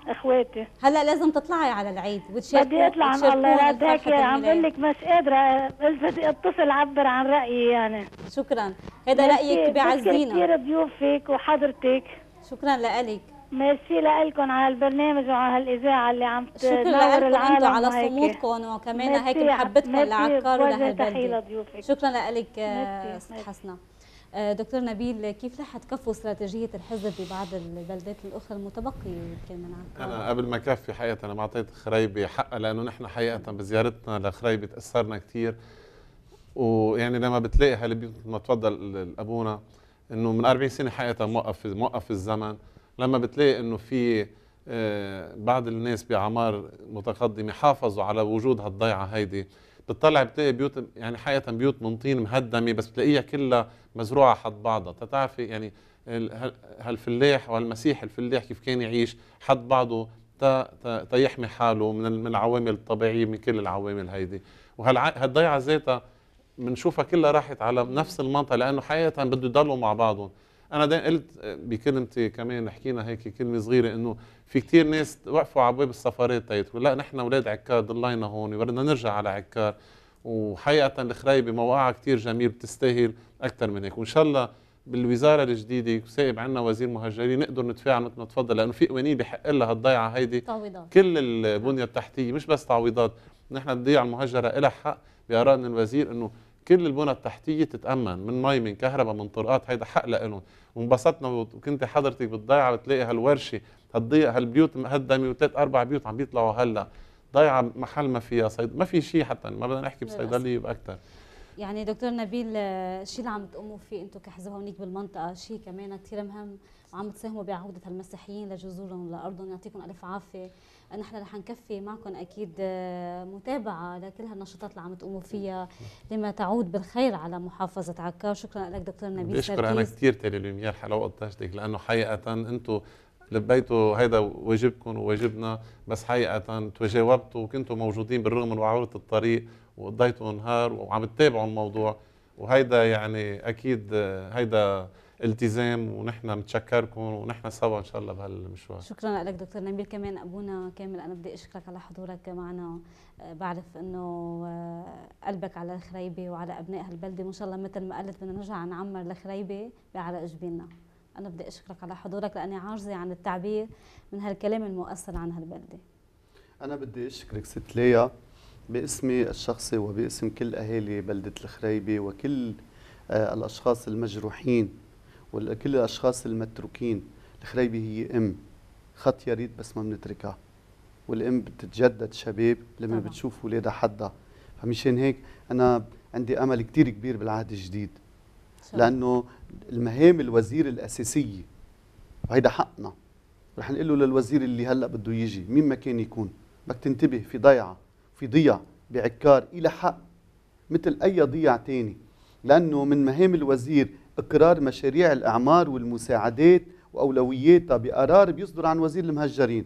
اخواتي هلا لازم تطلعي على العيد وتشاركي بدي اطلع عن الله راد هيك عم بقول لك مش قادره بدي اتصل اعبر عن رايي يعني شكرا هذا رايك بيعزينا كثير ضيوفك وحضرتك شكرا لك ميرسي لكم على البرنامج وعلى هالاذاعه اللي عم تنور العالم انتم على صمودكم وكمان هيك محبتكم لعكار ولهالبلد شكرا لك استاذ حسنه آه، دكتور نبيل كيف رح تكفوا استراتيجيه الحزب ببعض البلدات الاخرى المتبقيه يمكن من عقاب. انا قبل ما كفي حقيقه انا ما اعطيت خريبي حقها لانه نحن حقيقه بزيارتنا لخريبي تاثرنا كثير ويعني لما بتلاقي هالبيوت ما تفضل الابونا انه من 40 سنه حقيقه موقف موقف الزمن لما بتلاقي انه في آه، بعض الناس باعمار متقدمه حافظوا على وجود هالضيعه هيدي بتطلع بتلاقي بيوت يعني حقيقه بيوت من طين مهدمه بس بتلاقيها كلها مزروعه حد بعضها تتعرفي يعني هالفلاح وهالمسيح الفلاح كيف كان يعيش حد بعضه تيحمي حاله من العوامل الطبيعيه من كل العوامل هيدي وهالضيعه ذاتها بنشوفها كلها راحت على نفس المنطقه لانه حقيقه بده يضلوا مع بعضهم انا دائما قلت بكلمتي كمان حكينا هيك كلمه صغيره انه في كثير ناس وقفوا على باب السفارات تقول لا نحن اولاد عكار ضلينا هون وبدنا نرجع على عكار وحقيقه الخريبه موقعها كثير جميل بتستاهل اكثر من هيك وان شاء الله بالوزاره الجديده سائب عنا وزير مهجرين نقدر نتفاعل مثل ما تفضل لانه في قوانين بحق لها الضيعه هيدي تعويضات كل البنيه التحتيه مش بس تعويضات نحن الضيعه المهجره لها حق باراء من الوزير انه كل البنى التحتيه تتامن من مي من كهرباء من طرقات هيدا حق لهم وانبسطنا وكنت حضرتك بالضيعه بتلاقي هالورشه هالضيع هالبيوت هدا وثلاث اربع بيوت عم بيطلعوا هلا ضايعه محل ما فيها صيد ما في شيء حتى ما بدنا نحكي بصيدليه باكثر يعني دكتور نبيل الشيء اللي عم تقوموا فيه انتم كحزب هونيك بالمنطقه شيء كمان كثير مهم وعم تساهموا بعوده المسيحيين لجذورهم لارضهم يعطيكم الف عافيه نحن رح نكفي معكم اكيد متابعه لكل هالنشاطات اللي عم تقوموا فيها لما تعود بالخير على محافظه عكا شكرا لك دكتور نبيل بشكر انا كثير تيلي لوميير حلو قطشتك لانه حقيقه انتم لبيتوا هيدا واجبكم وواجبنا بس حقيقه تجاوبتوا وكنتوا موجودين بالرغم من وعوره الطريق وقضيتوا نهار وعم تتابعوا الموضوع وهيدا يعني اكيد هيدا التزام ونحن متشكركم ونحن سوا ان شاء الله بهالمشوار شكرا لك دكتور نبيل كمان ابونا كامل انا بدي اشكرك على حضورك معنا آه، بعرف انه آه، قلبك على الخريبه وعلى ابناء هالبلده وان شاء الله مثل ما قلت بدنا نرجع نعمر الخريبه على جبيننا أنا بدي أشكرك على حضورك لأني عاجزة عن التعبير من هالكلام المؤثر عن هالبلدة أنا بدي أشكرك ست ليا باسمي الشخصي وباسم كل أهالي بلدة الخريبة وكل آه الأشخاص المجروحين وكل الأشخاص المتروكين الخريبة هي أم خط يا ريت بس ما بنتركها والأم بتتجدد شباب لما طبعا. بتشوف ولادها حدها فمشان هيك أنا عندي أمل كتير كبير بالعهد الجديد لانه المهام الوزير الاساسيه وهيدا حقنا رح نقول له للوزير اللي هلا بده يجي مين ما كان يكون بدك تنتبه في ضيعه في ضيع بعكار الى حق مثل اي ضيع تاني لانه من مهام الوزير اقرار مشاريع الاعمار والمساعدات واولوياتها بقرار بيصدر عن وزير المهجرين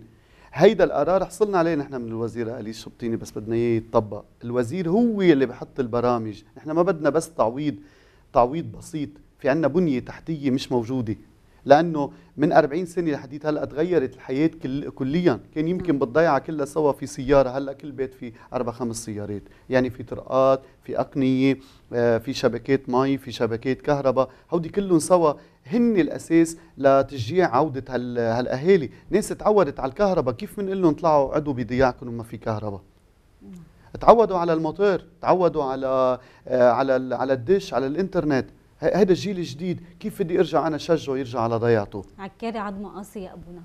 هيدا القرار حصلنا عليه نحن من الوزير اليس شبطيني بس بدنا اياه يتطبق الوزير هو اللي بحط البرامج نحن ما بدنا بس تعويض تعويض بسيط في عنا بنية تحتية مش موجودة لأنه من 40 سنة لحديت هلأ تغيرت الحياة كل كليا كان يمكن بالضيعة كلها سوا في سيارة هلأ كل بيت في أربع خمس سيارات يعني في طرقات في أقنية آه، في شبكات مي في شبكات كهرباء هودي كلهم سوا هن الأساس لتشجيع عودة هالأهالي ناس تعودت على الكهرباء كيف بنقول لهم طلعوا عدوا بضياعكم وما في كهرباء تعودوا على الموتور تعودوا على آه، على على الدش على الانترنت هذا الجيل الجديد كيف بدي ارجع انا شجعه يرجع على ضيعته عكاري عظمه قاسي يا ابونا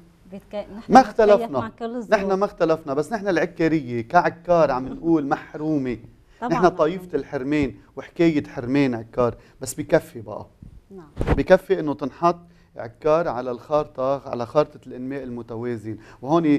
ما اختلفنا نحن ما اختلفنا بس نحن العكاريه كعكار عم نقول محرومه طبعا نحن طائفه الحرمين وحكايه حرمين عكار بس بكفي بقى نعم بكفي انه تنحط عكار على الخارطة على خارطة الإنماء المتوازن وهون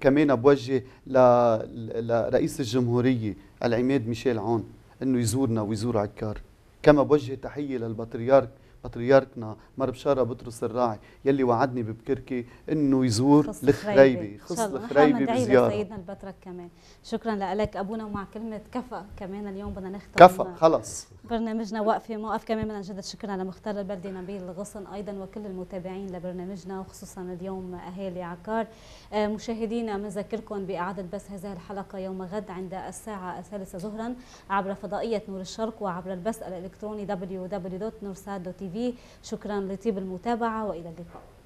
كمان بوجه لرئيس الجمهورية العماد ميشيل عون أنه يزورنا ويزور عكار كما بوجه تحية للبطريرك بطريركنا مربشارة بطرس الراعي يلي وعدني ببكركي انه يزور الخريبي خص الخريبي بزياره سيدنا البترك كمان شكرا لك ابونا ومع كلمه كفى كمان اليوم بدنا نختم كفى خلص برنامجنا وقفه موقف كمان بدنا نجدد شكرا لمختار البلدي نبيل الغصن ايضا وكل المتابعين لبرنامجنا وخصوصا اليوم اهالي عكار آه، مشاهدينا بنذكركم باعاده بث هذه الحلقه يوم غد عند الساعه الثالثه ظهرا عبر فضائيه نور الشرق وعبر البث الالكتروني www.nursad.tv في شكرا لطيب المتابعة وإلى اللقاء